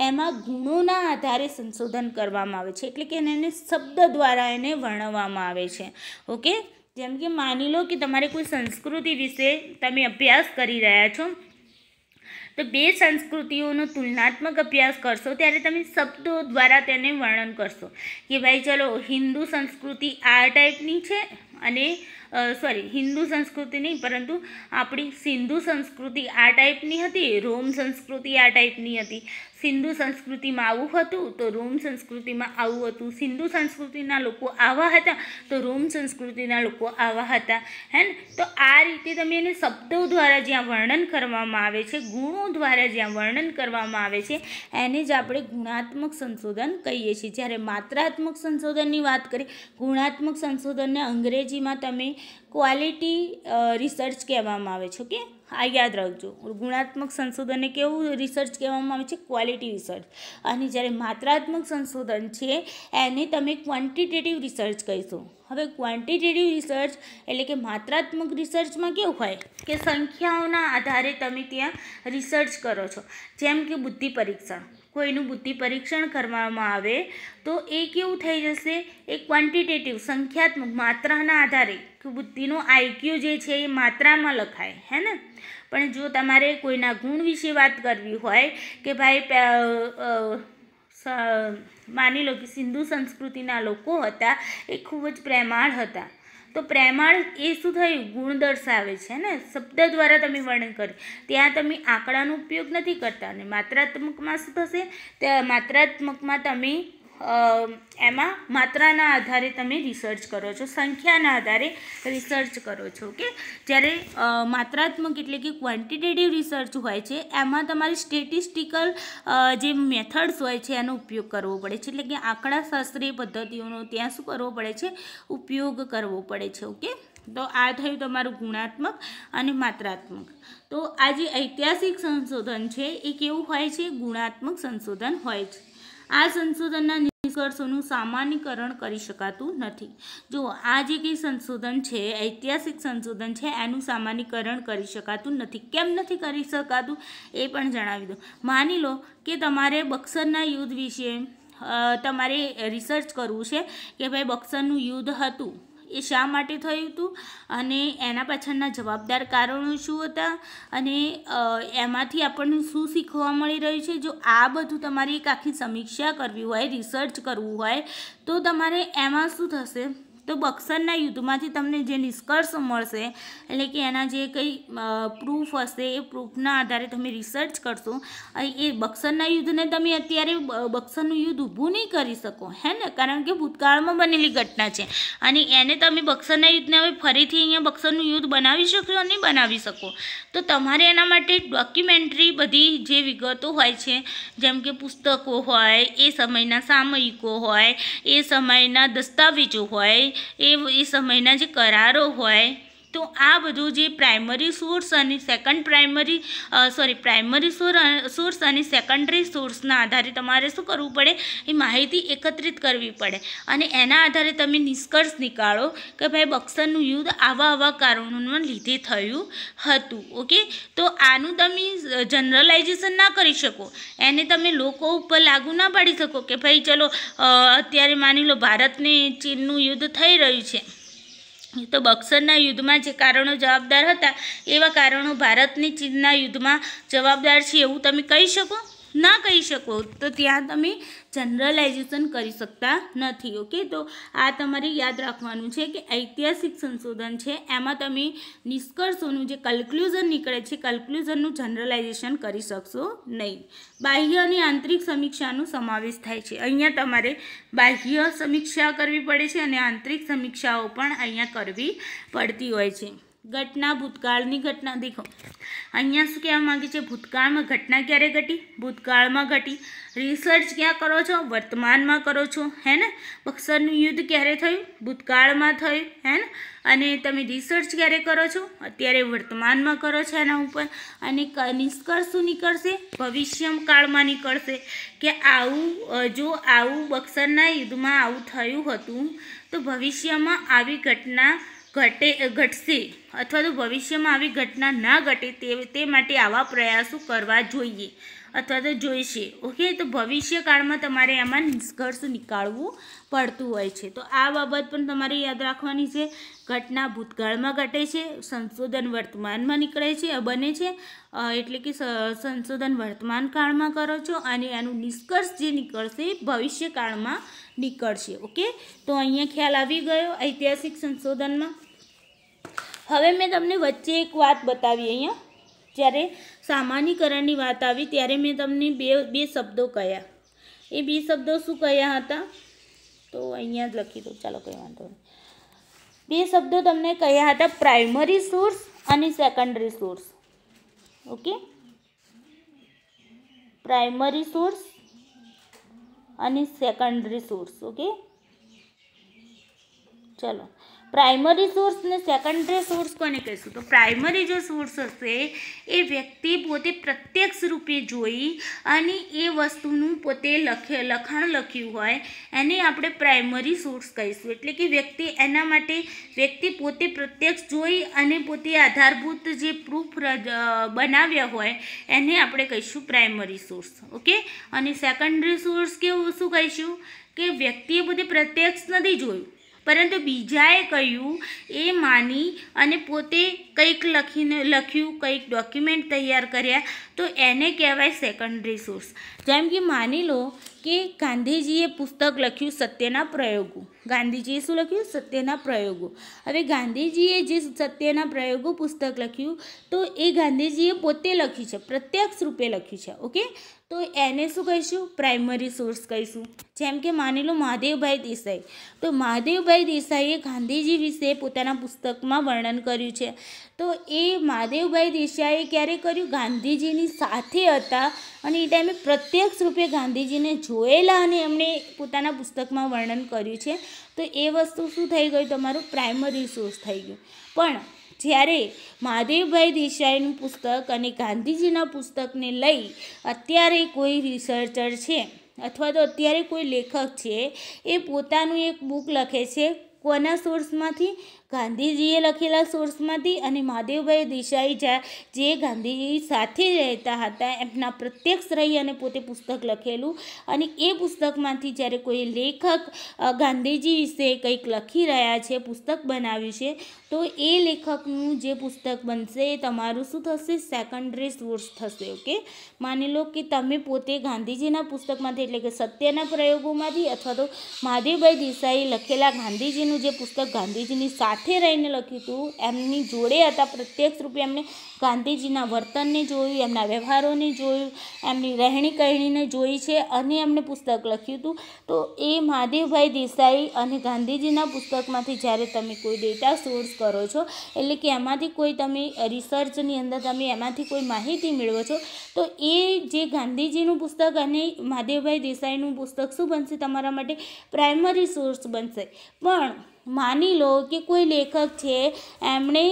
એમાં ગુણોના આધારે સંશોધન કરવામાં આવે છે એટલે કે એને શબ્દ દ્વારા એને વર્ણવવામાં આવે છે ઓકે જેમ કે માની લો કે તમારે કોઈ સંસ્કૃતિ વિશે તમે અભ્યાસ કરી રહ્યા છો તો બે સંસ્કૃતિઓનો તુલનાત્મક અભ્યાસ કરશો ત્યારે તમે શબ્દો દ્વારા તેને વર્ણન કરશો કે ભાઈ ચલો હિન્દુ સંસ્કૃતિ આ ટાઈપની છે અને સોરી હિન્દુ સંસ્કૃતિ નહીં પરંતુ આપણી સિંધુ સંસ્કૃતિ આ ટાઈપની હતી રોમ સંસ્કૃતિ આ ટાઈપની હતી સિંધુ સંસ્કૃતિમાં આવું હતું તો રોમ સંસ્કૃતિમાં આવું હતું સિંધુ સંસ્કૃતિના લોકો આવા હતા તો રોમ સંસ્કૃતિના લોકો આવા હતા હે ને તો આ રીતે તમે એને શબ્દો દ્વારા જ્યાં વર્ણન કરવામાં આવે છે ગુણો દ્વારા જ્યાં વર્ણન કરવામાં આવે છે એને જ આપણે ગુણાત્મક સંશોધન કહીએ છીએ જ્યારે માત્રાત્મક સંશોધનની વાત કરીએ ગુણાત્મક સંશોધનને અંગ્રેજીમાં તમે ક્વોલિટી રિસર્ચ કહેવામાં આવે છે ઓકે આ યાદ રાખજો ગુણાત્મક સંશોધનને કેવું રિસર્ચ કહેવામાં આવે છે ક્વોલિટી રિસર્ચ અને જ્યારે માત્રાત્મક સંશોધન છે એને તમે ક્વોન્ટિટેટિવ રિસર્ચ કહીશો હવે ક્વોન્ટિટેટિવ રિસર્ચ એટલે કે માત્રાત્મક રિસર્ચમાં કેવું હોય કે સંખ્યાઓના આધારે તમે ત્યાં રિસર્ચ કરો છો જેમ કે બુદ્ધિ પરીક્ષણ કોઈનું બુદ્ધિ પરીક્ષણ કરવામાં આવે તો એ કેવું થઈ જશે એ ક્વોન્ટિટેટિવ સંખ્યાત્મક માત્રાના આધારે બુદ્ધિનો આઈક્યુ જે છે એ માત્રામાં લખાય હે ને પણ જો તમારે કોઈના ગુણ વિશે વાત કરવી હોય કે ભાઈ માની લો કે સિંધુ સંસ્કૃતિના લોકો હતા એ ખૂબ જ પ્રેમાળ હતા તો પ્રેમાળ એ શું થયું ગુણ દર્શાવે છે ને શબ્દ દ્વારા તમે વર્ણન કર્યું ત્યાં તમે આંકડાનો ઉપયોગ નથી કરતા અને માત્રાત્મકમાં શું થશે ત્યાં માત્રાત્મકમાં તમે એમાં માત્રાના આધારે તમે રિસર્ચ કરો છો સંખ્યાના આધારે રિસર્ચ કરો છો ઓકે જ્યારે માત્રાત્મક એટલે કે ક્વોન્ટિટેટિવ રિસર્ચ હોય છે એમાં તમારે સ્ટેટિસ્ટિકલ જે મેથડ્સ હોય છે એનો ઉપયોગ કરવો પડે છે એટલે કે આંકડાશાસ્ત્રીય પદ્ધતિઓનો ત્યાં શું કરવો પડે છે ઉપયોગ કરવો પડે છે ઓકે તો આ થયું તમારું ગુણાત્મક અને માત્રાત્મક તો આ જે ઐતિહાસિક સંશોધન છે એ કેવું હોય છે ગુણાત્મક સંશોધન હોય છે આ સંશોધનના નિષ્કર્ષોનું સામાન્યકરણ કરી શકાતું નથી જો આ જે કંઈ સંશોધન છે ઐતિહાસિક સંશોધન છે એનું સામાન્યકરણ કરી શકાતું નથી કેમ નથી કરી શકાતું એ પણ જણાવી દો માની લો કે તમારે બક્સરના યુદ્ધ વિશે તમારે રિસર્ચ કરવું છે કે ભાઈ બક્સરનું યુદ્ધ હતું એ શા માટે થયું હતું અને એના પાછળના જવાબદાર કારણો શું હતા અને એમાંથી આપણને શું શીખવા મળી રહ્યું છે જો આ બધું તમારી એક આખી સમીક્ષા કરવી હોય રિસર્ચ કરવું હોય તો તમારે એમાં શું થશે તો બક્સરના યુદ્ધમાંથી તમને જે નિષ્કર્ષ મળશે એટલે કે એના જે કંઈ પ્રૂફ હશે એ પ્રૂફના આધારે તમે રિસર્ચ કરશો એ બક્સરના યુદ્ધને તમે અત્યારે બક્સરનું યુદ્ધ ઊભું નહીં કરી શકો હે ને કારણ કે ભૂતકાળમાં બનેલી ઘટના છે અને એને તમે બક્સરના યુદ્ધને હવે ફરીથી અહીંયા બક્સરનું યુદ્ધ બનાવી શકો નહીં બનાવી શકો તો તમારે એના માટે ડોક્યુમેન્ટરી બધી જે વિગતો હોય છે જેમ કે પુસ્તકો હોય એ સમયના સામયિકો હોય એ સમયના દસ્તાવેજો હોય એ એ સમયના જે કરારો હોય તો આ બધું જે પ્રાઇમરી સોર્સ અને second primary sorry primary source અને સેકન્ડરી સોર્સના આધારે તમારે શું કરવું પડે એ માહિતી એકત્રિત કરવી પડે અને એના આધારે તમે નિષ્કર્ષ નીકાળો કે ભાઈ બક્સરનું યુદ્ધ આવા આવા કારણોના લીધે થયું હતું ઓકે તો આનું તમે જનરલાઇઝેશન ના કરી શકો એને તમે લોકો ઉપર લાગુ ના પાડી શકો કે ભાઈ ચલો અત્યારે માની લો ભારતને ચીનનું યુદ્ધ થઈ રહ્યું છે તો બક્સરના યુદ્ધમાં જે કારણો જવાબદાર હતા એવા કારણો ભારતની ચીનના યુદ્ધમાં જવાબદાર છે એવું તમે કહી શકો ના કહી શકો તો ત્યાં તમે જનરલાઇઝેશન કરી શકતા નથી ઓકે તો આ તમારે યાદ રાખવાનું છે કે ઐતિહાસિક સંશોધન છે એમાં તમે નિષ્કર્ષોનું જે કન્ક્લુઝન નીકળે છે કન્ક્લુઝનનું જનરલાઇઝેશન કરી શકશો નહીં બાહ્ય અને આંતરિક સમીક્ષાનો સમાવેશ થાય છે અહીંયા તમારે બાહ્ય સમીક્ષા કરવી પડે છે અને આંતરિક સમીક્ષાઓ પણ અહીંયા કરવી પડતી હોય છે ઘટના ભૂતકાળની ઘટના દેખો અહીંયા શું કહેવા માગે છે ભૂતકાળમાં ઘટના ક્યારે ઘટી ભૂતકાળમાં ઘટી રિસર્ચ ક્યાં કરો છો વર્તમાનમાં કરો છો હે ને બક્સરનું યુદ્ધ ક્યારે થયું ભૂતકાળમાં થયું હે ને અને તમે રિસર્ચ ક્યારે કરો છો અત્યારે વર્તમાનમાં કરો છો એના ઉપર અને નિષ્કર્ષ શું નીકળશે ભવિષ્યકાળમાં નીકળશે કે આવું જો આવું બક્સરના યુદ્ધમાં આવું થયું હતું તો ભવિષ્યમાં આવી ઘટના ઘટે ઘટશે અથવા તો ભવિષ્યમાં આવી ઘટના ના ઘટે તે તે માટે આવા પ્રયાસો કરવા જોઈએ અથવા તો જોઈશે ઓકે તો ભવિષ્યકાળમાં તમારે એમાં નિષ્કર્ષ નીકાળવું પડતું હોય છે તો આ બાબત પણ તમારે યાદ રાખવાની છે ઘટના ભૂતકાળમાં ઘટે છે સંશોધન વર્તમાનમાં નીકળે છે બને છે એટલે કે સંશોધન વર્તમાન કાળમાં કરો છો અને એનું નિષ્કર્ષ જે નીકળશે ભવિષ્યકાળમાં નીકળશે ઓકે તો અહીંયા ખ્યાલ આવી ગયો ઐતિહાસિક સંશોધનમાં हमें मैं तमने वच्चे एक बात बताई अँ जय सामीकरण की बात आई तरह मैं तमने बे बे शब्दों कह ये बे शब्दों शू कह तो अँ लखी दू चलो कहीं बात नहीं बे शब्दों तमने कया प्राइमरी सोर्स और secondary source okay primary source और सैकंडरी सोर्स ओके चलो પ્રાઇમરી સોર્સ ને સેકન્ડરી સોર્સ કોને કહીશું તો પ્રાઇમરી જો સોર્સ હશે એ વ્યક્તિ પોતે પ્રત્યક્ષ રૂપે જોઈ અને એ વસ્તુનું પોતે લખે લખાણ લખ્યું હોય એને આપણે પ્રાઇમરી સોર્સ કહીશું એટલે કે વ્યક્તિ એના માટે વ્યક્તિ પોતે પ્રત્યક્ષ જોઈ અને પોતે આધારભૂત જે પ્રૂફ બનાવ્યા હોય એને આપણે કહીશું પ્રાઇમરી સોર્સ ઓકે અને સેકન્ડરી સોર્સ કેવું શું કહીશું કે વ્યક્તિએ પોતે પ્રત્યક્ષ નથી જોયું પરંતુ બીજાએ કહ્યું એ માની અને પોતે કંઈક લખીને લખ્યું કંઈક ડોક્યુમેન્ટ તૈયાર કર્યા તો એને કહેવાય સેકન્ડરી સોર્સ જેમ કે માની લો કે ગાંધીજીએ પુસ્તક લખ્યું સત્યના પ્રયોગો ગાંધીજીએ શું લખ્યું સત્યના પ્રયોગો હવે ગાંધીજીએ જે સત્યના પ્રયોગો પુસ્તક લખ્યું તો એ ગાંધીજીએ પોતે લખ્યું છે પ્રત્યક્ષ રૂપે લખ્યું છે ઓકે તો એને શું કહીશું પ્રાઇમરી સોર્સ કહીશું જેમ કે માની લો મહાદેવભાઈ દેસાઈ તો મહાદેવભાઈ દેસાઈએ ગાંધીજી વિશે પોતાના પુસ્તકમાં વર્ણન કર્યું છે તો એ મહાદેવભાઈ દેસાઈએ ક્યારે કર્યું ગાંધીજીની સાથે હતા અને એ ટાઈમે પ્રત્યક્ષ રૂપે ગાંધીજીને જોયેલા અને એમણે પોતાના પુસ્તકમાં વર્ણન કર્યું છે તો એ વસ્તુ શું થઈ ગયું તમારું પ્રાઇમરી સોર્સ થઈ ગયું પણ જ્યારે મહાદેવભાઈ દેસાઈનું પુસ્તક અને ગાંધીજીના પુસ્તકને લઈ અત્યારે કોઈ રિસર્ચર છે અથવા તો અત્યારે કોઈ લેખક છે એ પોતાનું એક બુક લખે છે કોના સોર્સમાંથી ગાંધીજીએ લખેલા સોર્સમાંથી અને મહાદેવભાઈ દેસાઈ જે ગાંધીજી સાથે રહેતા હતા એમના પ્રત્યક્ષ રહી અને પોતે પુસ્તક લખેલું અને એ પુસ્તકમાંથી જ્યારે કોઈ લેખક ગાંધીજી વિશે કંઈક લખી રહ્યા છે પુસ્તક બનાવ્યું છે તો એ લેખકનું જે પુસ્તક બનશે તમારું શું થશે સેકન્ડરી સોર્સ થશે ઓકે માની લો કે તમે પોતે ગાંધીજીના પુસ્તકમાંથી એટલે કે સત્યના પ્રયોગોમાંથી અથવા તો મહાદેવભાઈ દેસાઈએ લખેલા ગાંધીજીનું જે પુસ્તક ગાંધીજીની સાથે સાથે રહીને લખ્યું હતું એમની જોડે હતા પ્રત્યક્ષ રૂપે એમને ગાંધીજીના વર્તનને જોયું એમના વ્યવહારોને જોયું એમની રહેણી કહેણીને જોઈ છે અને એમને પુસ્તક લખ્યું હતું તો એ મહાદેવભાઈ દેસાઈ અને ગાંધીજીના પુસ્તકમાંથી જ્યારે તમે કોઈ ડેટા સોર્સ કરો છો એટલે કે એમાંથી કોઈ તમે રિસર્ચની અંદર તમે એમાંથી કોઈ માહિતી મેળવો છો તો એ જે ગાંધીજીનું પુસ્તક અને મહાદેવભાઈ દેસાઈનું પુસ્તક શું બનશે તમારા માટે પ્રાઇમરી સોર્સ બનશે પણ માની લો કે કોઈ લેખક છે એમણે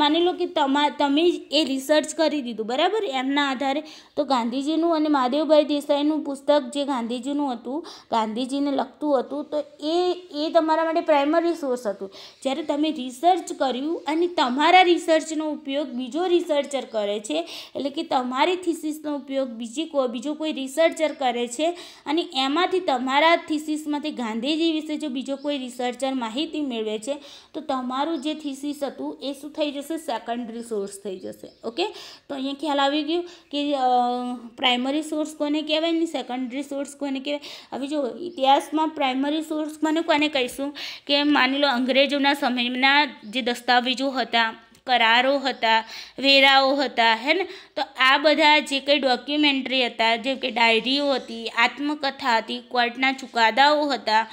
માની લો કે તમા તમે એ રિસર્ચ કરી દીધું બરાબર એમના આધારે તો ગાંધીજીનું અને મહાદેવભાઈ દેસાઈનું પુસ્તક જે ગાંધીજીનું હતું ગાંધીજીને લખતું હતું તો એ એ તમારા માટે પ્રાઇમરી સોર્સ હતું જ્યારે તમે રિસર્ચ કર્યું અને તમારા રિસર્ચનો ઉપયોગ બીજો રિસર્ચર કરે છે એટલે કે તમારી થિસિસનો ઉપયોગ બીજી કોઈ બીજો કોઈ રિસર્ચર કરે છે અને એમાંથી તમારા થિસિસમાંથી ગાંધીજી વિશે જો બીજો કોઈ રિસર્ચર માહિતી માહિતી મેળવે છે તો તમારું જે થીસીસ હતું એ શું થઈ જશે સેકન્ડરી સોર્સ થઈ જશે ઓકે તો અહીંયા ખ્યાલ આવી ગયું કે પ્રાઇમરી સોર્સ કોને કહેવાય ને સેકન્ડરી સોર્સ કોને કહેવાય હવે જો ઇતિહાસમાં પ્રાઇમરી સોર્સ મને કોને કહીશું કે માની લો અંગ્રેજોના સમયના જે દસ્તાવેજો હતા કરારો હતા વેરાઓ હતા હે ને તો આ બધા જે કંઈ ડોક્યુમેન્ટરી હતા જેમ કે ડાયરીઓ હતી આત્મકથા હતી કોર્ટના ચુકાદાઓ હતા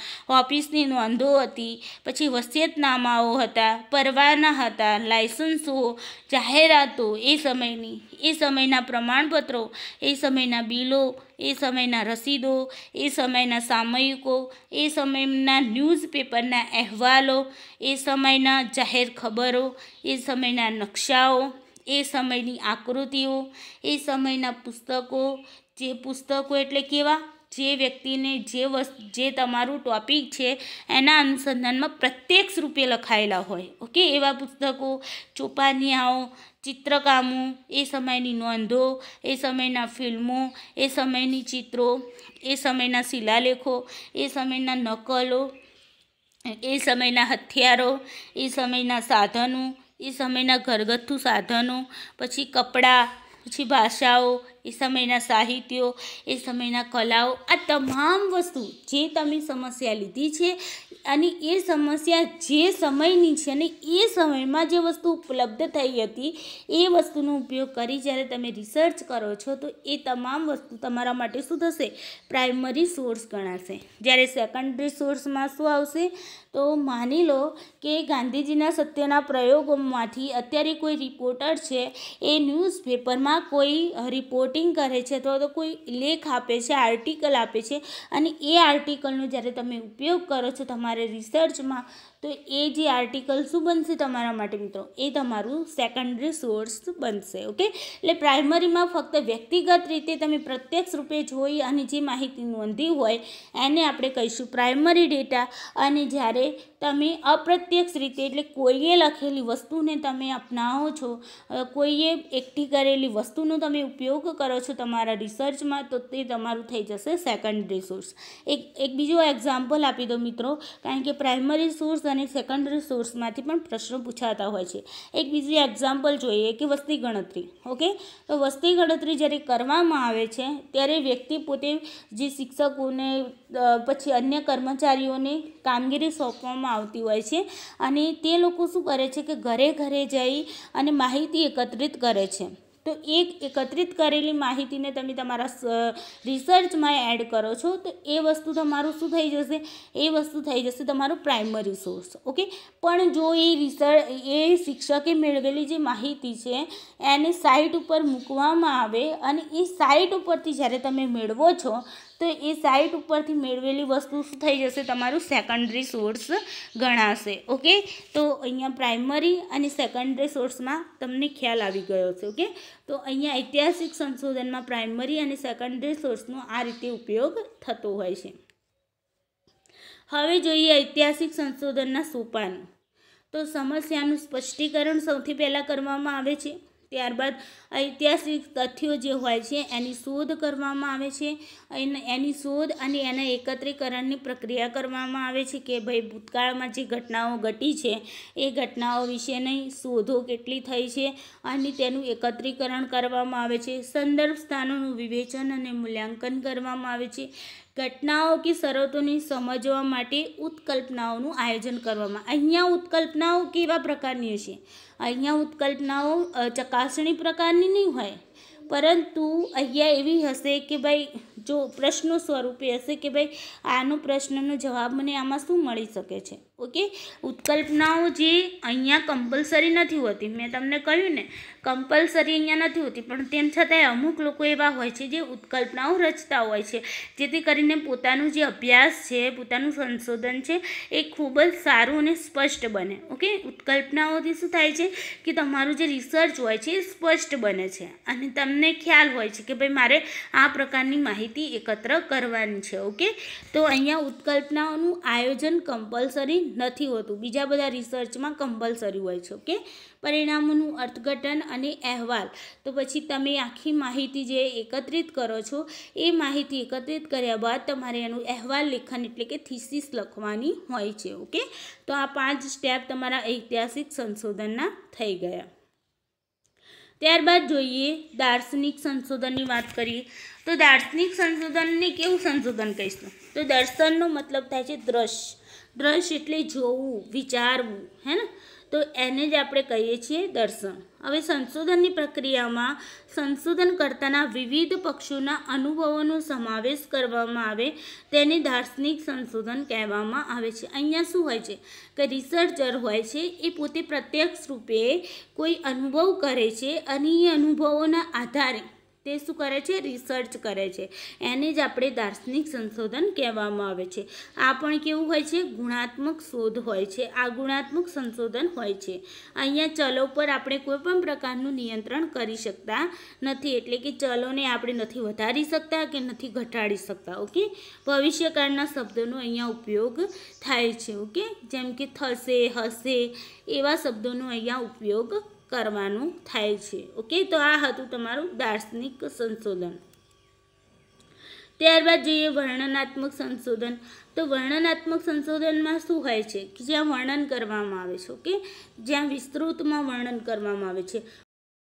ઓફિસની નોંધો હતી પછી વસિયતનામાઓ હતા પરવાના હતા લાયસન્સો જાહેરાતો એ સમયની એ સમયના પ્રમાણપત્રો એ સમયના બિલો એ સમયના રસીદો એ સમયના સામયિકો એ સમયના ન્યૂઝપેપરના અહેવાલો એ સમયના જાહેર ખબરો એ સમયના નકશાઓ એ સમયની આકૃતિઓ એ સમયના પુસ્તકો જે પુસ્તકો એટલે કેવા જે વ્યક્તિને જે વસ્તુ જે તમારું ટોપિક છે એના અનુસંધાનમાં પ્રત્યક્ષ રૂપે લખાયેલા હોય ઓકે એવા પુસ્તકો ચોપાનિયાઓ ચિત્રકામો એ સમયની નોંધો એ સમયના ફિલ્મો એ સમયની ચિત્રો એ સમયના શિલાલેખો એ સમયના નકલો એ સમયના હથિયારો એ સમયના સાધનો એ સમયના ઘરગથ્થુ સાધનો પછી કપડાં પછી ભાષાઓ એ સમયના સાહિત્યો એ સમયના કલાઓ આ તમામ વસ્તુ જે તમે સમસ્યા લીધી છે અને એ સમસ્યા જે સમયની છે અને એ સમયમાં જે વસ્તુ ઉપલબ્ધ થઈ હતી એ વસ્તુનો ઉપયોગ કરી જ્યારે તમે રિસર્ચ કરો છો તો એ તમામ વસ્તુ તમારા માટે શું થશે પ્રાઇમરી સોર્સ ગણાશે જ્યારે સેકન્ડરી સોર્સમાં શું આવશે તો માની લો કે ગાંધીજીના સત્યના પ્રયોગોમાંથી અત્યારે કોઈ રિપોર્ટર છે એ ન્યૂઝપેપરમાં કોઈ રિપોર્ટ કોટિંગ કરે છે અથવા તો કોઈ લેખ આપે છે આર્ટિકલ આપે છે અને એ આર્ટિકલનો જ્યારે તમે ઉપયોગ કરો છો તમારે રિસર્ચમાં તો એ જે આર્ટિકલ શું બનશે તમારા માટે મિત્રો એ તમારું સેકન્ડરી સોર્સ બનશે ઓકે એટલે પ્રાઇમરીમાં ફક્ત વ્યક્તિગત રીતે તમે પ્રત્યક્ષ રૂપે જોઈ અને જે માહિતી નોંધી હોય એને આપણે કહીશું પ્રાઇમરી ડેટા અને જ્યારે તમે અપ્રત્યક્ષ રીતે એટલે કોઈએ લખેલી વસ્તુને તમે અપનાવો છો કોઈએ એકઠી કરેલી વસ્તુનો તમે ઉપયોગ કરો છો તમારા રિસર્ચમાં તો તે તમારું થઈ જશે સેકન્ડરી સોર્સ એક એક બીજો એક્ઝામ્પલ આપી દો મિત્રો કારણ કે પ્રાઇમરી સોર્સ અને સેકન્ડરી સોર્સમાંથી પણ પ્રશ્નો પૂછાતા હોય છે એક બીજી એક્ઝામ્પલ જોઈએ કે વસ્તી ગણતરી ઓકે તો વસ્તી ગણતરી જ્યારે કરવામાં આવે છે ત્યારે વ્યક્તિ પોતે જે શિક્ષકોને પછી અન્ય કર્મચારીઓને કામગીરી સોંપવામાં આવતી હોય છે અને તે લોકો શું કરે છે કે ઘરે ઘરે જઈ અને માહિતી એકત્રિત કરે છે તો એક એકત્રિત કરેલી માહિતીને તમે તમારા રિસર્ચમાં એડ કરો છો તો એ વસ્તુ તમારું શું થઈ જશે એ વસ્તુ થઈ જશે તમારું પ્રાઇમરી સોર્સ ઓકે પણ જો એ રિસર્ચ એ શિક્ષકે મેળવેલી જે માહિતી છે એને સાઇટ ઉપર મૂકવામાં આવે અને એ સાઇટ ઉપરથી જ્યારે તમે મેળવો છો તો એ સાઇટ ઉપરથી મેળવેલી વસ્તુ શું થઈ જશે તમારું સેકન્ડરી સોર્સ ગણાશે ઓકે તો અહીંયા પ્રાઇમરી અને સેકન્ડરી સોર્સમાં તમને ખ્યાલ આવી ગયો છે ઓકે તો અહીંયા ઐતિહાસિક સંશોધનમાં પ્રાઇમરી અને સેકન્ડરી સોર્સનો આ રીતે ઉપયોગ થતો હોય છે હવે જોઈએ ઐતિહાસિક સંશોધનના સોપાન તો સમસ્યાનું સ્પષ્ટીકરણ સૌથી પહેલાં કરવામાં આવે છે ત્યારબાદ ઐતિહાસિક તથ્યો જે હોય છે એની શોધ કરવામાં આવે છે એની શોધ અને એના એકત્રીકરણની પ્રક્રિયા કરવામાં આવે છે કે ભાઈ ભૂતકાળમાં જે ઘટનાઓ ઘટી છે એ ઘટનાઓ વિશેની શોધો કેટલી થઈ છે અને તેનું એકત્રીકરણ કરવામાં આવે છે સંદર્ભ સ્થાનોનું વિવેચન અને મૂલ્યાંકન કરવામાં આવે છે ઘટનાઓ કે શરતોને સમજવા માટે ઉત્કલ્પનાઓનું આયોજન કરવામાં અહીંયા ઉત્કલ્પનાઓ કેવા પ્રકારની હશે અહીંયા ઉત્કલ્પનાઓ ચકાસણી પ્રકારની નહીં હોય પરંતુ અહીંયા એવી હશે કે ભાઈ જો પ્રશ્નો સ્વરૂપે હશે કે ભાઈ આનો પ્રશ્નનો જવાબ મને આમાં શું મળી શકે છે ઓકે ઉત્કલ્પનાઓ જે અહીંયા કમ્પલસરી નથી હોતી મેં તમને કહ્યું ને કમ્પલસરી અહીંયા નથી હોતી પણ તેમ છતાંય અમુક લોકો એવા હોય છે જે ઉત્કલ્પનાઓ રચતા હોય છે જેથી કરીને પોતાનું જે અભ્યાસ છે પોતાનું સંશોધન છે એ ખૂબ જ સારું અને સ્પષ્ટ બને ઓકે ઉત્કલ્પનાઓથી શું થાય છે કે તમારું જે રિસર્ચ હોય છે એ સ્પષ્ટ બને છે અને તમને ખ્યાલ હોય છે કે ભાઈ મારે આ પ્રકારની માહિતી એકત્ર કરવાની છે ઓકે તો અહીંયા ઉત્કલ્પનાઓનું આયોજન કમ્પલસરી નથી હોતું બીજા બધા રિસર્ચમાં કમ્પલસરી હોય છે ઓકે પરિણામોનું અર્થઘટન અને અહેવાલ તો પછી તમે આખી માહિતી જે એકત્રિત કરો છો એ માહિતી એકત્રિત કર્યા બાદ તમારે એનું અહેવાલ લેખન એટલે કે થીસીસ લખવાની હોય છે ઓકે તો આ પાંચ સ્ટેપ તમારા ઐતિહાસિક સંશોધનના થઈ ગયા ત્યારબાદ જોઈએ દાર્શનિક સંશોધનની વાત કરીએ તો દાર્શનિક સંશોધનને કેવું સંશોધન કહીશું તો દર્શનનો મતલબ થાય છે દ્રશ્ય દ્રશ્ય એટલે જોવું વિચારવું હે ને તો એને જ આપણે કહીએ છીએ દર્શન હવે સંશોધનની પ્રક્રિયામાં સંશોધનકર્તાના વિવિધ પક્ષોના અનુભવોનો સમાવેશ કરવામાં આવે તેને દાર્શનિક સંશોધન કહેવામાં આવે છે અહીંયા શું હોય છે કે રિસર્ચર હોય છે એ પોતે પ્રત્યક્ષ રૂપે કોઈ અનુભવ કરે છે અને એ અનુભવોના આધારે તે શું કરે છે રિસર્ચ કરે છે એને જ આપણે દાર્શનિક સંશોધન કહેવામાં આવે છે આ પણ કેવું હોય છે ગુણાત્મક શોધ હોય છે આ ગુણાત્મક સંશોધન હોય છે અહીંયા ચલો પર આપણે કોઈપણ પ્રકારનું નિયંત્રણ કરી શકતા નથી એટલે કે ચલોને આપણે નથી વધારી શકતા કે નથી ઘટાડી શકતા ઓકે ભવિષ્યકાળના શબ્દોનો અહીંયા ઉપયોગ થાય છે ઓકે જેમ કે થશે હશે એવા શબ્દોનો અહીંયા ઉપયોગ કરવાનું થાય છે ઓકે તો આ હતું તમારું દાર્શનિક સંશોધન ત્યારબાદ જોઈએ વર્ણનાત્મક સંશોધન તો વર્ણનાત્મક સંશોધનમાં શું હોય છે કે જ્યાં વર્ણન કરવામાં આવે છે ઓકે જ્યાં વિસ્તૃતમાં વર્ણન કરવામાં આવે છે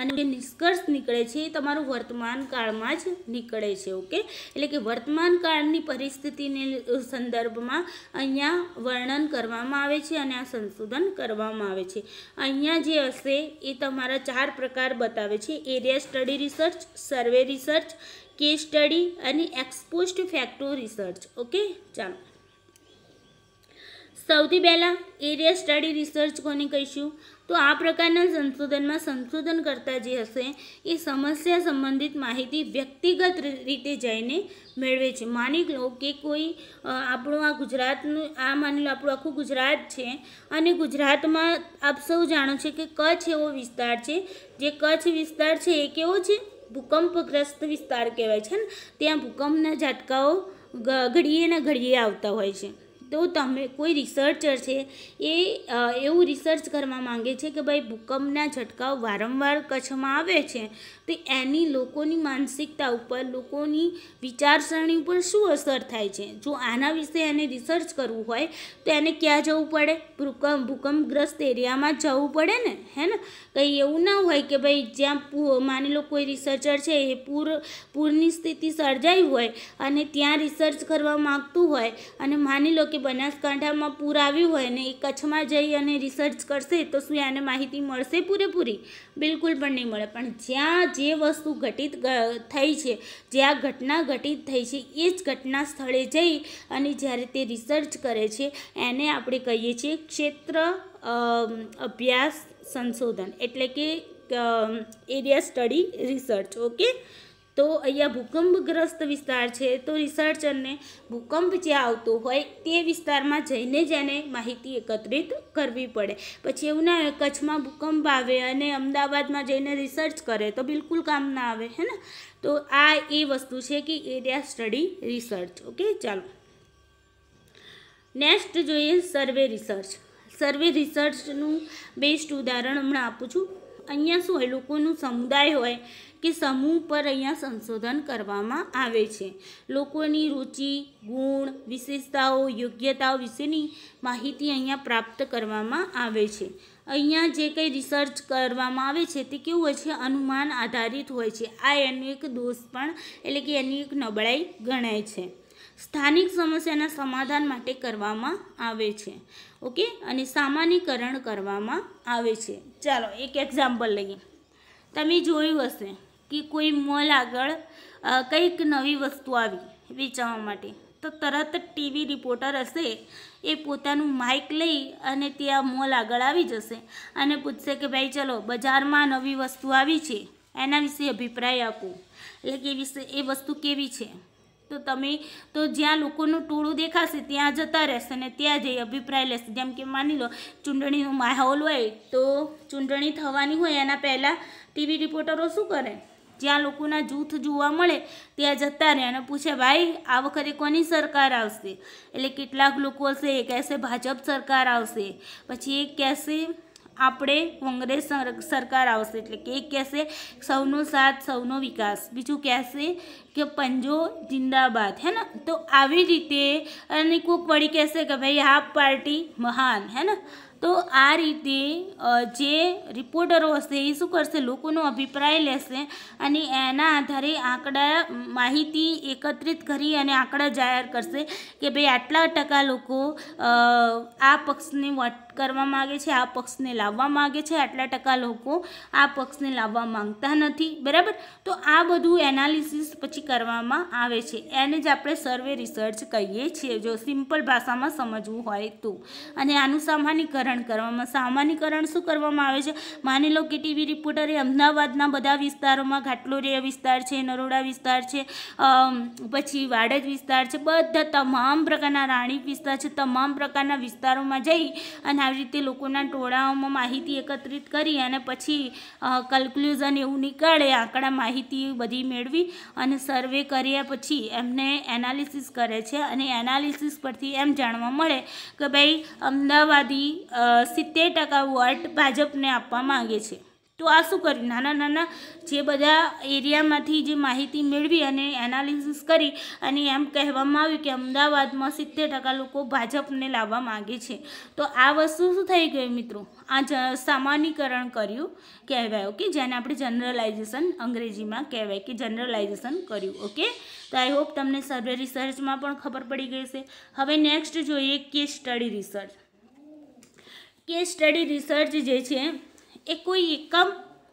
અને જે નિષ્કર્ષ નીકળે છે એ તમારું વર્તમાન કાળમાં જ નીકળે છે ઓકે એટલે કે વર્તમાન કાળની પરિસ્થિતિને સંદર્ભમાં અહીંયા વર્ણન કરવામાં આવે છે અને આ સંશોધન કરવામાં આવે છે અહીંયા જે હશે એ તમારા ચાર પ્રકાર બતાવે છે area study research survey research કે સ્ટડી અને એક્સપોસ્ટ ફેક્ટો રિસર્ચ ઓકે ચાલો સૌથી પહેલાં એરિયા સ્ટડી રિસર્ચ કોને કહીશું તો આ પ્રકારના સંશોધનમાં સંશોધન કરતા જે હશે એ સમસ્યા સંબંધિત માહિતી વ્યક્તિગત રીતે જઈને મેળવે છે માની લો કે કોઈ આપણું આ ગુજરાતનું આ માની લો આપણું આખું ગુજરાત છે અને ગુજરાતમાં આપ સૌ જાણો છે કે કચ્છ એવો વિસ્તાર છે જે કચ્છ વિસ્તાર છે એ કેવો છે ભૂકંપગ્રસ્ત વિસ્તાર કહેવાય છે ને ત્યાં ભૂકંપના ઝાટકાઓ ઘડીએ ને ઘડીએ આવતા હોય છે તો તમે કોઈ રિસર્ચર છે એ એવું રિસર્ચ કરવા માંગે છે કે ભાઈ ભૂકંપના ઝટકાઓ વારંવાર કચ્છમાં આવે છે તો એની લોકોની માનસિકતા ઉપર લોકોની વિચારસરણી ઉપર શું અસર થાય છે જો આના વિશે એને રિસર્ચ કરવું હોય તો એને ક્યાં જવું પડે ભૂકંપ ભૂકંપગ્રસ્ત એરિયામાં જવું પડે ને હે ને કંઈ એવું ના હોય કે ભાઈ જ્યાં માની લો કોઈ રિસર્ચર છે એ પૂર પૂરની સ્થિતિ સર્જાઈ હોય અને ત્યાં રિસર્ચ કરવા માગતું હોય અને માની લો કે બનાસકાંઠામાં પૂર આવ્યું હોય ને એ કચ્છમાં જઈ અને રિસર્ચ કરશે તો શું એને માહિતી મળશે પૂરેપૂરી બિલકુલ પણ નહીં મળે પણ જ્યાં જે વસ્તુ ઘટિત થઈ છે જ્યાં ઘટના ઘટિત થઈ છે એ જ ઘટના સ્થળે જઈ અને જ્યારે તે રિસર્ચ કરે છે એને આપણે કહીએ છીએ ક્ષેત્ર અભ્યાસ સંશોધન એટલે કે એરિયા સ્ટડી રિસર્ચ ઓકે તો અહીંયા ભૂકંપગ્રસ્ત વિસ્તાર છે તો રિસર્ચરને ભૂકંપ જે આવતો હોય તે વિસ્તારમાં જઈને જ એને માહિતી એકત્રિત કરવી પડે પછી એવું ના હોય કચ્છમાં ભૂકંપ આવે અને અમદાવાદમાં જઈને રિસર્ચ કરે તો બિલકુલ કામ ના આવે હે ને તો આ એ વસ્તુ છે કે એરિયા સ્ટડી રિસર્ચ ઓકે ચાલો નેક્સ્ટ જોઈએ સર્વે રિસર્ચ સર્વે રિસર્ચનું બેસ્ટ ઉદાહરણ હમણાં આપું છું અહીંયા શું હોય લોકોનું સમુદાય હોય કે સમૂહ પર અહીંયા સંશોધન કરવામાં આવે છે લોકોની રુચિ ગુણ વિશેષતાઓ યોગ્યતાઓ વિશેની માહિતી અહીંયા પ્રાપ્ત કરવામાં આવે છે અહીંયા જે કંઈ રિસર્ચ કરવામાં આવે છે તે કેવું હોય છે અનુમાન આધારિત હોય છે આ એનું એક દોષ પણ એટલે કે એની એક નબળાઈ ગણાય છે સ્થાનિક સમસ્યાના સમાધાન માટે કરવામાં આવે છે ઓકે અને સામાન્યકરણ કરવામાં આવે છે ચાલો એક એક્ઝામ્પલ લઈએ તમે જોયું હશે કે કોઈ મોલ આગળ કંઈક નવી વસ્તુ આવી વેચાવા માટે તો તરત ટીવી રિપોર્ટર હશે એ પોતાનું માઇક લઈ અને ત્યાં મોલ આગળ આવી જશે અને પૂછશે કે ભાઈ ચલો બજારમાં નવી વસ્તુ આવી છે એના વિશે અભિપ્રાય આપો એટલે કે વિશે એ વસ્તુ કેવી છે તો તમે તો જ્યાં લોકોનું ટોળું દેખાશે ત્યાં જતા રહેશે અને ત્યાં જઈ અભિપ્રાય લેશે જેમ કે માની લો ચૂંટણીનો માહોલ હોય તો ચૂંટણી થવાની હોય એના પહેલાં ટીવી રિપોર્ટરો શું કરે જ્યાં લોકોના જૂથ જોવા મળે ત્યાં જતા રહે અને પૂછે ભાઈ આ વખતે કોની સરકાર આવશે એટલે કેટલાક લોકો હશે એ કહેશે ભાજપ સરકાર આવશે પછી એક કહેશે આપણે કોંગ્રેસ સરકાર આવશે એટલે કે એક કહેશે સૌનો સાથ સૌનો વિકાસ બીજું કહેશે કે પંજો જિંદાબાદ હે ને તો આવી રીતે અને કોઈક વળી કહેશે કે ભાઈ આ પાર્ટી મહાન હે ને તો આ રીતે જે રિપોર્ટરો હશે એ શું કરશે લોકોનો અભિપ્રાય લેશે અને એના આધારે આંકડા માહિતી એકત્રિત કરી અને આંકડા જાહેર કરશે કે ભાઈ આટલા ટકા લોકો આ પક્ષને વોટ કરવા માગે છે આ પક્ષને લાવવા માગે છે આટલા ટકા લોકો આ પક્ષને લાવવા માંગતા નથી બરાબર તો આ બધું એનાલિસિસ પછી કરવામાં આવે છે એને જ આપણે સર્વે રિસર્ચ કહીએ છીએ જો સિમ્પલ ભાષામાં સમજવું હોય તો અને આનું સામાન્યકરણ કરવામાં સામાન્યકરણ શું કરવામાં આવે છે માની લો કે ટીવી રિપોર્ટરે અમદાવાદના બધા વિસ્તારોમાં ઘાટલોરિયા વિસ્તાર છે નરોડા વિસ્તાર છે પછી વાડજ વિસ્તાર છે બધા તમામ પ્રકારના રાણીપ વિસ્તાર છે તમામ પ્રકારના વિસ્તારોમાં જઈ અને આવી રીતે લોકોના ટોળાઓમાં માહિતી એકત્રિત કરી અને પછી કન્ક્લુઝન એવું નીકળે આંકડા માહિતી બધી મેળવી અને સર્વે કર્યા પછી એમને એનાલિસિસ કરે છે અને એનાલિસિસ પરથી એમ જાણવા મળે કે ભાઈ અમદાવાદી સિત્તેર ટકા વોટ ભાજપને આપવા માગે છે તો આ શું કર્યું નાના નાના જે બધા એરિયામાંથી જે માહિતી મેળવી અને એનાલિસિસ કરી અને એમ કહેવામાં આવ્યું કે અમદાવાદમાં સિત્તેર ટકા લોકો ભાજપને લાવવા માગે છે તો આ વસ્તુ શું થઈ ગયું મિત્રો આ જ સામાન્યકરણ કર્યું કહેવાય ઓકે જેને આપણે જનરલાઇઝેશન અંગ્રેજીમાં કહેવાય કે જનરલાઇઝેશન કર્યું ઓકે તો આઈ હોપ તમને સર્વે રિસર્ચમાં પણ ખબર પડી ગઈ છે હવે નેક્સ્ટ જોઈએ case study research case study research જે છે એ કોઈ એકમ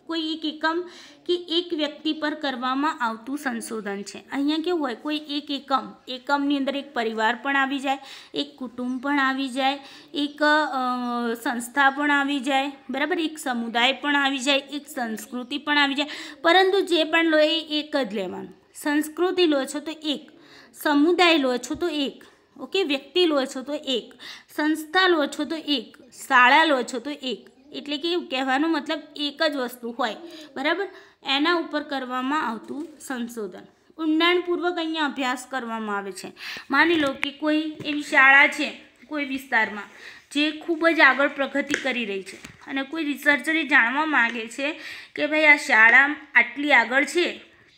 કોઈ એક એકમ કે એક વ્યક્તિ પર કરવામાં આવતું સંશોધન છે અહીંયા કેવું હોય કોઈ એક એકમ એકમની અંદર એક પરિવાર પણ આવી જાય એક કુટુંબ પણ આવી જાય એક સંસ્થા પણ આવી જાય બરાબર એક સમુદાય પણ આવી જાય એક સંસ્કૃતિ પણ આવી જાય પરંતુ જે પણ લો એ એક જ લેવાનું સંસ્કૃતિ લો છો તો એક સમુદાય લો છો તો એક ઓકે વ્યક્તિ લો છો તો એક સંસ્થા લો છો તો એક શાળા લો છો તો એક એટલે કે કહેવાનો મતલબ એક જ વસ્તુ હોય બરાબર એના ઉપર કરવામાં આવતું સંશોધન ઊંડાણપૂર્વક અહીંયા અભ્યાસ કરવામાં આવે છે માની લો કે કોઈ એવી શાળા છે કોઈ વિસ્તારમાં જે ખૂબ જ આગળ પ્રગતિ કરી રહી છે અને કોઈ રિસર્ચરે જાણવા માગે છે કે ભાઈ આ શાળા આટલી આગળ છે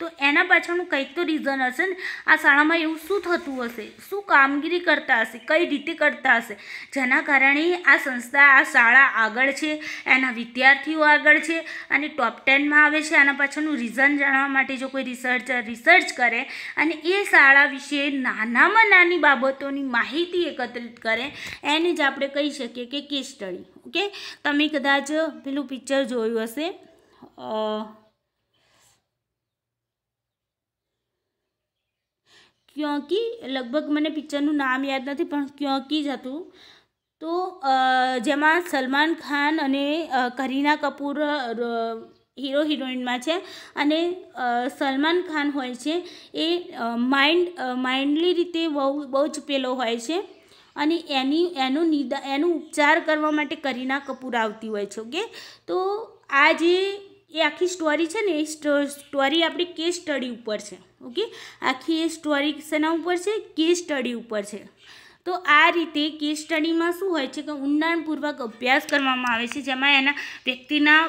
તો એના પાછળનું કંઈક તો રીઝન હશે ને આ શાળામાં એવું શું થતું હશે શું કામગીરી કરતા હશે કઈ રીતે કરતા હશે જેના કારણે આ સંસ્થા આ શાળા આગળ છે એના વિદ્યાર્થીઓ આગળ છે અને ટોપ ટેનમાં આવે છે આના પાછળનું રીઝન જાણવા માટે જો કોઈ રિસર્ચર રિસર્ચ કરે અને એ શાળા વિશે નાનામાં નાની બાબતોની માહિતી એકત્રિત કરે એને જ આપણે કહી શકીએ કે કે સ્ટડી ઓકે તમે કદાચ પેલું પિક્ચર જોયું હશે ક્યોંકી લગભગ મને પિક્ચરનું નામ યાદ નથી પણ ક્યોંકી જ હતું તો જેમાં સલમાન ખાન અને કરીના કપૂર હીરો હિરોઈનમાં છે અને સલમાન ખાન હોય છે એ માઇન્ડ માઇન્ડલી રીતે બહુ બહુ જ પેલો હોય છે અને એની એનું નિદા એનું ઉપચાર કરવા માટે કરીના કપૂર આવતી હોય છે ઓકે તો આ જે એ આખી સ્ટોરી છે ને એ સ્ટોરી આપણી કેસ સ્ટડી ઉપર છે ઓકે આખી એ સ્ટોરી શેના ઉપર છે કેસ સ્ટડી ઉપર છે તો આ રીતે કેસ સ્ટડીમાં શું હોય છે કે ઊંડાણપૂર્વક અભ્યાસ કરવામાં આવે છે જેમાં એના વ્યક્તિના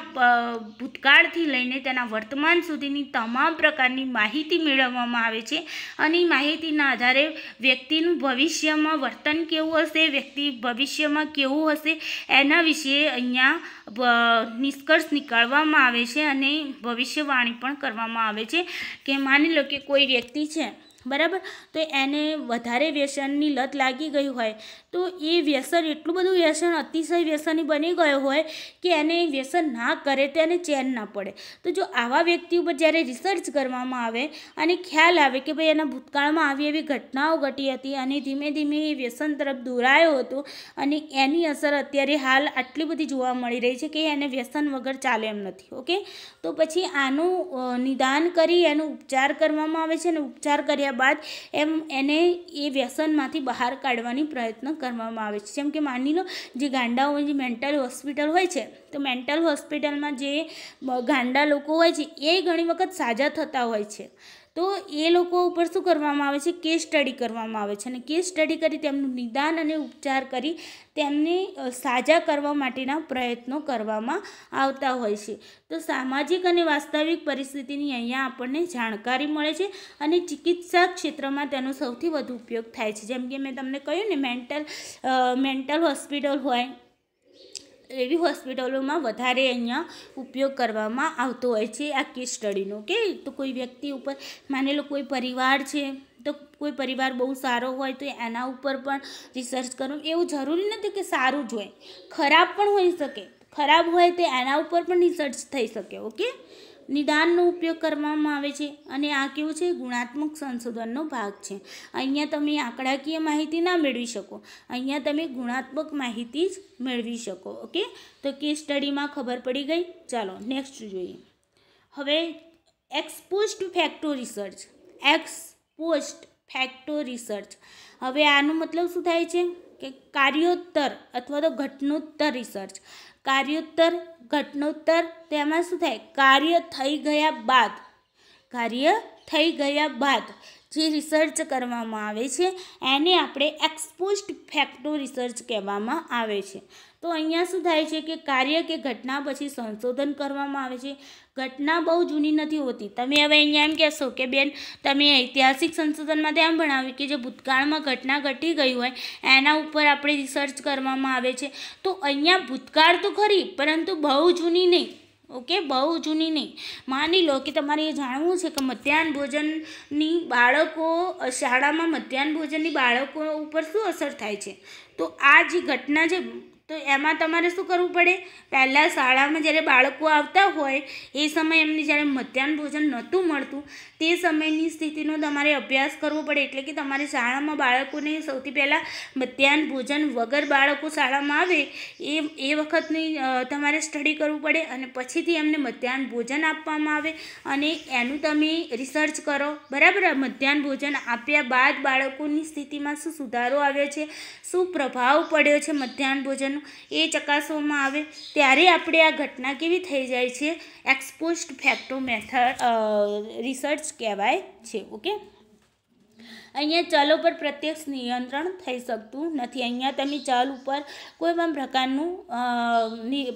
ભૂતકાળથી લઈને તેના વર્તમાન સુધીની તમામ પ્રકારની માહિતી મેળવવામાં આવે છે અને માહિતીના આધારે વ્યક્તિનું ભવિષ્યમાં વર્તન કેવું હશે વ્યક્તિ ભવિષ્યમાં કેવું હશે એના વિશે અહીંયા નિષ્કર્ષ નીકાળવામાં આવે છે અને ભવિષ્યવાણી પણ કરવામાં આવે છે કે માની લો કે કોઈ વ્યક્તિ છે બરાબર તો એને વધારે વ્યસનની લત લાગી ગઈ હોય તો એ વ્યસન એટલું બધું વ્યસન અતિશય વ્યસની બની ગયો હોય કે એને વ્યસન ના કરે તો એને ચેન ના પડે તો જો આવા વ્યક્તિ ઉપર જ્યારે રિસર્ચ કરવામાં આવે અને ખ્યાલ આવે કે ભાઈ એના ભૂતકાળમાં આવી એવી ઘટનાઓ ઘટી હતી અને ધીમે ધીમે એ વ્યસન તરફ દોરાયો હતો અને એની અસર અત્યારે હાલ આટલી બધી જોવા મળી રહી છે કે એને વ્યસન વગર ચાલે એમ નથી ઓકે તો પછી આનું નિદાન કરી એનો ઉપચાર કરવામાં આવે છે અને ઉપચાર કર્યા કર્યા બાદ એમ એને એ વ્યસનમાંથી બહાર કાઢવાની પ્રયત્ન કરવામાં આવે છે જેમ કે માની લો જે ગાંડાઓ જે મેન્ટલ હોસ્પિટલ હોય છે તો મેન્ટલ હોસ્પિટલમાં જે ગાંડા લોકો હોય છે એ ઘણી વખત સાજા થતા હોય છે તો એ લોકો ઉપર શું કરવામાં આવે છે કેસ સ્ટડી કરવામાં આવે છે અને કેસ સ્ટડી કરી તેમનું નિદાન અને ઉપચાર કરી તેમને સાજા કરવા માટેના પ્રયત્નો કરવામાં આવતા હોય છે તો સામાજિક અને વાસ્તવિક પરિસ્થિતિની અહીંયા આપણને જાણકારી મળે છે અને ચિકિત્સા ક્ષેત્રમાં તેનો સૌથી વધુ ઉપયોગ થાય છે જેમ કે મેં તમને કહ્યું ને મેન્ટલ મેન્ટલ હોસ્પિટલ હોય એવી હોસ્પિટલોમાં વધારે અહીંયા ઉપયોગ કરવામાં આવતો હોય છે આ કેસ સ્ટડીનો કે તો કોઈ વ્યક્તિ ઉપર માની લો કોઈ પરિવાર છે તો કોઈ પરિવાર બહુ સારો હોય તો એના ઉપર પણ રિસર્ચ કરવું એવું જરૂરી નથી કે સારું જ હોય ખરાબ પણ હોઈ શકે ખરાબ હોય તો એના ઉપર પણ રિસર્ચ થઈ શકે ઓકે નિદાનનો ઉપયોગ કરવામાં આવે છે અને આ કેવું છે ગુણાત્મક સંશોધનનો ભાગ છે અહીંયા તમે આંકડાકીય માહિતી ના મેળવી શકો અહીંયા તમે ગુણાત્મક માહિતી જ મેળવી શકો ઓકે તો કે સ્ટડીમાં ખબર પડી ગઈ ચાલો નેક્સ્ટ જોઈએ હવે ex post facto research ex post facto research હવે આનું મતલબ શું થાય છે કે કાર્યોત્તર અથવા તો ઘટનોત્તર રિસર્ચ કાર્યોત્તર ઘટનોત્તર તેમાં શું થાય કાર્ય થઈ ગયા બાદ કાર્ય થઈ ગયા બાદ જે રિસર્ચ કરવામાં આવે છે એને આપણે એક્સપોસ્ટ ફેક્ટો રિસર્ચ કહેવામાં આવે છે તો અહીંયા શું થાય છે કે કાર્ય કે ઘટના પછી સંશોધન કરવામાં આવે છે ઘટના બહુ જૂની નથી હોતી તમે હવે અહીંયા એમ કહેશો કે બેન તમે ઐતિહાસિક સંશોધનમાં ધ્યાન ભણાવ્યું કે જે ભૂતકાળમાં ઘટના ઘટી ગઈ હોય એના ઉપર આપણે રિસર્ચ કરવામાં આવે છે તો અહીંયા ભૂતકાળ તો ખરી પરંતુ બહુ જૂની નહીં ઓકે બહુ જૂની નહીં માની લો કે તમારે એ જાણવું છે કે મધ્યાહન ભોજનની બાળકો શાળામાં મધ્યાહન ભોજનની બાળકો ઉપર શું અસર થાય છે તો આ જે ઘટના જે તો એમાં તમારે શું કરવું પડે પહેલાં શાળામાં જ્યારે બાળકો આવતા હોય એ સમયે એમને જ્યારે મધ્યાહન ભોજન નહોતું મળતું તે સમયની સ્થિતિનો તમારે અભ્યાસ કરવો પડે એટલે કે તમારે શાળામાં બાળકોને સૌથી પહેલાં મધ્યાહન ભોજન વગર બાળકો શાળામાં આવે એ એ વખતની તમારે સ્ટડી કરવું પડે અને પછીથી એમને મધ્યાહન ભોજન આપવામાં આવે અને એનું તમે રિસર્ચ કરો બરાબર મધ્યાહન ભોજન આપ્યા બાદ બાળકોની સ્થિતિમાં શું સુધારો આવ્યો છે શું પ્રભાવ પડ્યો છે મધ્યાહન ભોજન મહિનાનું એ ચકાસવામાં આવે ત્યારે આપણે આ ઘટના કેવી થઈ જાય છે એક્સપોસ્ટ ફેક્ટો મેથડ રિસર્ચ કહેવાય છે ઓકે અહીંયા ચાલો પર પ્રત્યક્ષ નિયંત્રણ થઈ શકતું નથી અહીંયા તમે ચલ ઉપર કોઈ પણ પ્રકારનું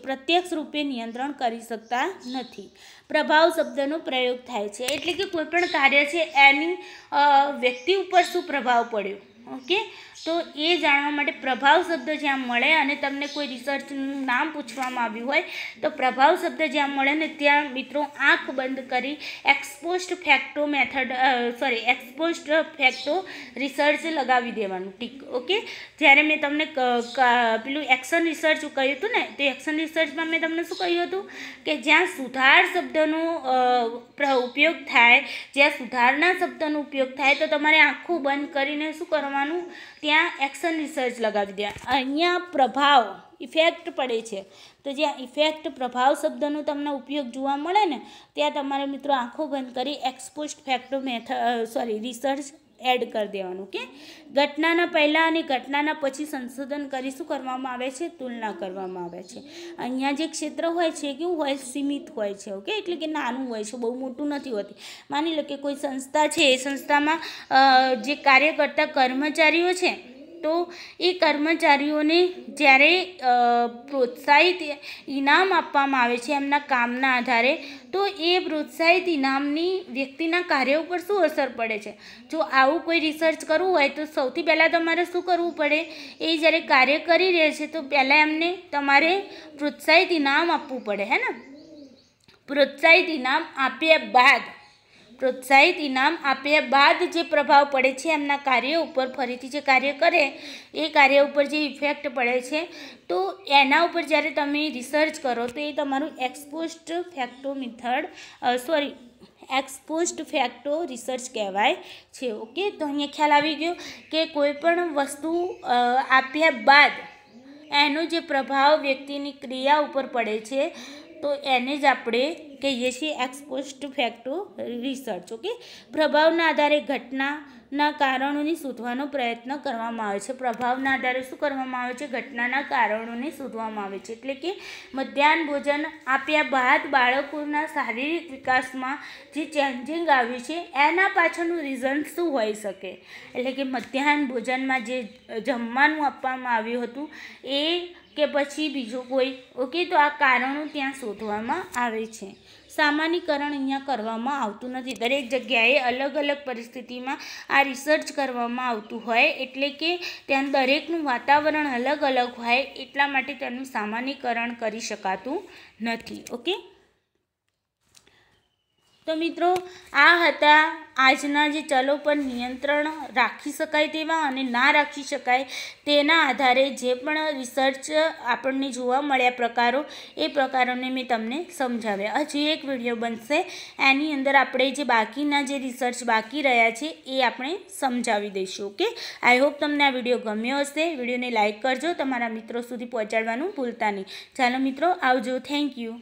પ્રત્યક્ષ રૂપે નિયંત્રણ કરી શકતા નથી પ્રભાવ શબ્દનો પ્રયોગ થાય છે એટલે કે કોઈપણ કાર્ય છે એની વ્યક્તિ ઉપર શું પ્રભાવ પડ્યો ઓકે તો એ જાણવા માટે પ્રભાવ શબ્દ જ્યાં મળે અને તમને કોઈ રિસર્ચનું નામ પૂછવામાં આવ્યું હોય તો પ્રભાવ શબ્દ જ્યાં મળે ને ત્યાં મિત્રો આંખ બંધ કરી ex post facto method sorry ex post facto research લગાવી દેવાનું ટીક ઓકે જ્યારે મેં તમને પેલું એક્શન રિસર્ચ કહ્યું હતું ને તો એક્શન રિસર્ચમાં મેં તમને શું કહ્યું હતું કે જ્યાં સુધાર શબ્દનો ઉપયોગ થાય જ્યાં સુધારના શબ્દનો ઉપયોગ થાય તો તમારે આંખું બંધ કરીને શું કરવાનું કરવાનું ત્યાં એક્શન રિસર્ચ લગાવી દે અહીંયા પ્રભાવ ઇફેક્ટ પડે છે તો જ્યાં ઇફેક્ટ પ્રભાવ શબ્દનો તમને ઉપયોગ જોવા મળે ને ત્યાં તમારે મિત્રો આંખો બંધ કરી ex post facto meth sorry research add કરી દેવાનું કે ઘટનાના પહેલાં અને ઘટનાના પછી સંશોધન કરી શું કરવામાં આવે છે તુલના કરવામાં આવે છે અહીંયા જે ક્ષેત્ર હોય છે કેવું હોય સીમિત હોય છે ઓકે એટલે કે નાનું હોય છે બહુ મોટું નથી હોતી માની લો કે કોઈ સંસ્થા છે એ સંસ્થામાં જે કાર્ય કરતા કર્મચારીઓ છે તો એ કર્મચારીઓને જ્યારે પ્રોત્સાહિત ઇનામ આપવામાં આવે છે એમના કામના આધારે તો એ પ્રોત્સાહિત ઇનામની વ્યક્તિના કાર્ય ઉપર શું અસર પડે છે જો આવું કોઈ રિસર્ચ કરવું હોય તો સૌથી પહેલાં તમારે શું કરવું પડે એ જ્યારે કાર્ય કરી રહે છે તો પહેલાં એમને તમારે પ્રોત્સાહિત ઇનામ આપવું પડે હે ને પ્રોત્સાહિત ઇનામ આપ્યા બાદ પ્રોત્સાહિત ઇનામ આપ્યા બાદ જે પ્રભાવ પડે છે એમના કાર્ય ઉપર ફરીથી જે કાર્ય કરે એ કાર્ય ઉપર જે ઇફેક્ટ પડે છે તો એના ઉપર જ્યારે તમે રિસર્ચ કરો તો એ તમારું ex post facto method sorry ex post facto research કહેવાય છે ઓકે તો અહીંયા ખ્યાલ આવી ગયો કે કોઈ પણ વસ્તુ આપ્યા બાદ એનો જે પ્રભાવ વ્યક્તિની ક્રિયા ઉપર પડે છે તો એને જ આપણે કહીએ છીએ એક્સપોસ્ટ ફેક્ટો રિસર્ચ ઓકે પ્રભાવના આધારે ઘટનાના કારણોને શોધવાનો પ્રયત્ન કરવામાં આવે છે પ્રભાવના આધારે શું કરવામાં આવે છે ઘટનાના કારણોને શોધવામાં આવે છે એટલે કે મધ્યાહન ભોજન આપ્યા બાદ બાળકોના શારીરિક વિકાસમાં જે ચેન્જિંગ આવ્યું છે એના પાછળનું રીઝન શું હોઈ શકે એટલે કે મધ્યાહન ભોજનમાં જે જમવાનું આપવામાં આવ્યું હતું એ કે પછી બીજું કોઈ ઓકે તો આ કારણો ત્યાં શોધવામાં આવે છે સામાન્યકરણ અહીંયા કરવામાં આવતું નથી દરેક જગ્યાએ અલગ અલગ પરિસ્થિતિમાં આ રિસર્ચ કરવામાં આવતું હોય એટલે કે ત્યાં દરેકનું વાતાવરણ અલગ અલગ હોય એટલા માટે તેનું સામાન્યકરણ કરી શકાતું નથી ઓકે તો મિત્રો આ હતા આજના જે ચલો પર નિયંત્રણ રાખી શકાય તેવા અને ના રાખી શકાય તેના આધારે જે પણ રિસર્ચ આપણને જોવા મળ્યા પ્રકારો એ પ્રકારોને મેં તમને સમજાવ્યા હજી એક વિડીયો બનશે એની અંદર આપણે જે બાકીના જે રિસર્ચ બાકી રહ્યા છે એ આપણે સમજાવી દઈશું ઓકે આઈ હોપ તમને આ વિડીયો ગમ્યો હશે વિડીયોને લાઇક કરજો તમારા મિત્રો સુધી પહોંચાડવાનું ભૂલતા નહીં ચાલો મિત્રો આવજો થેન્ક યુ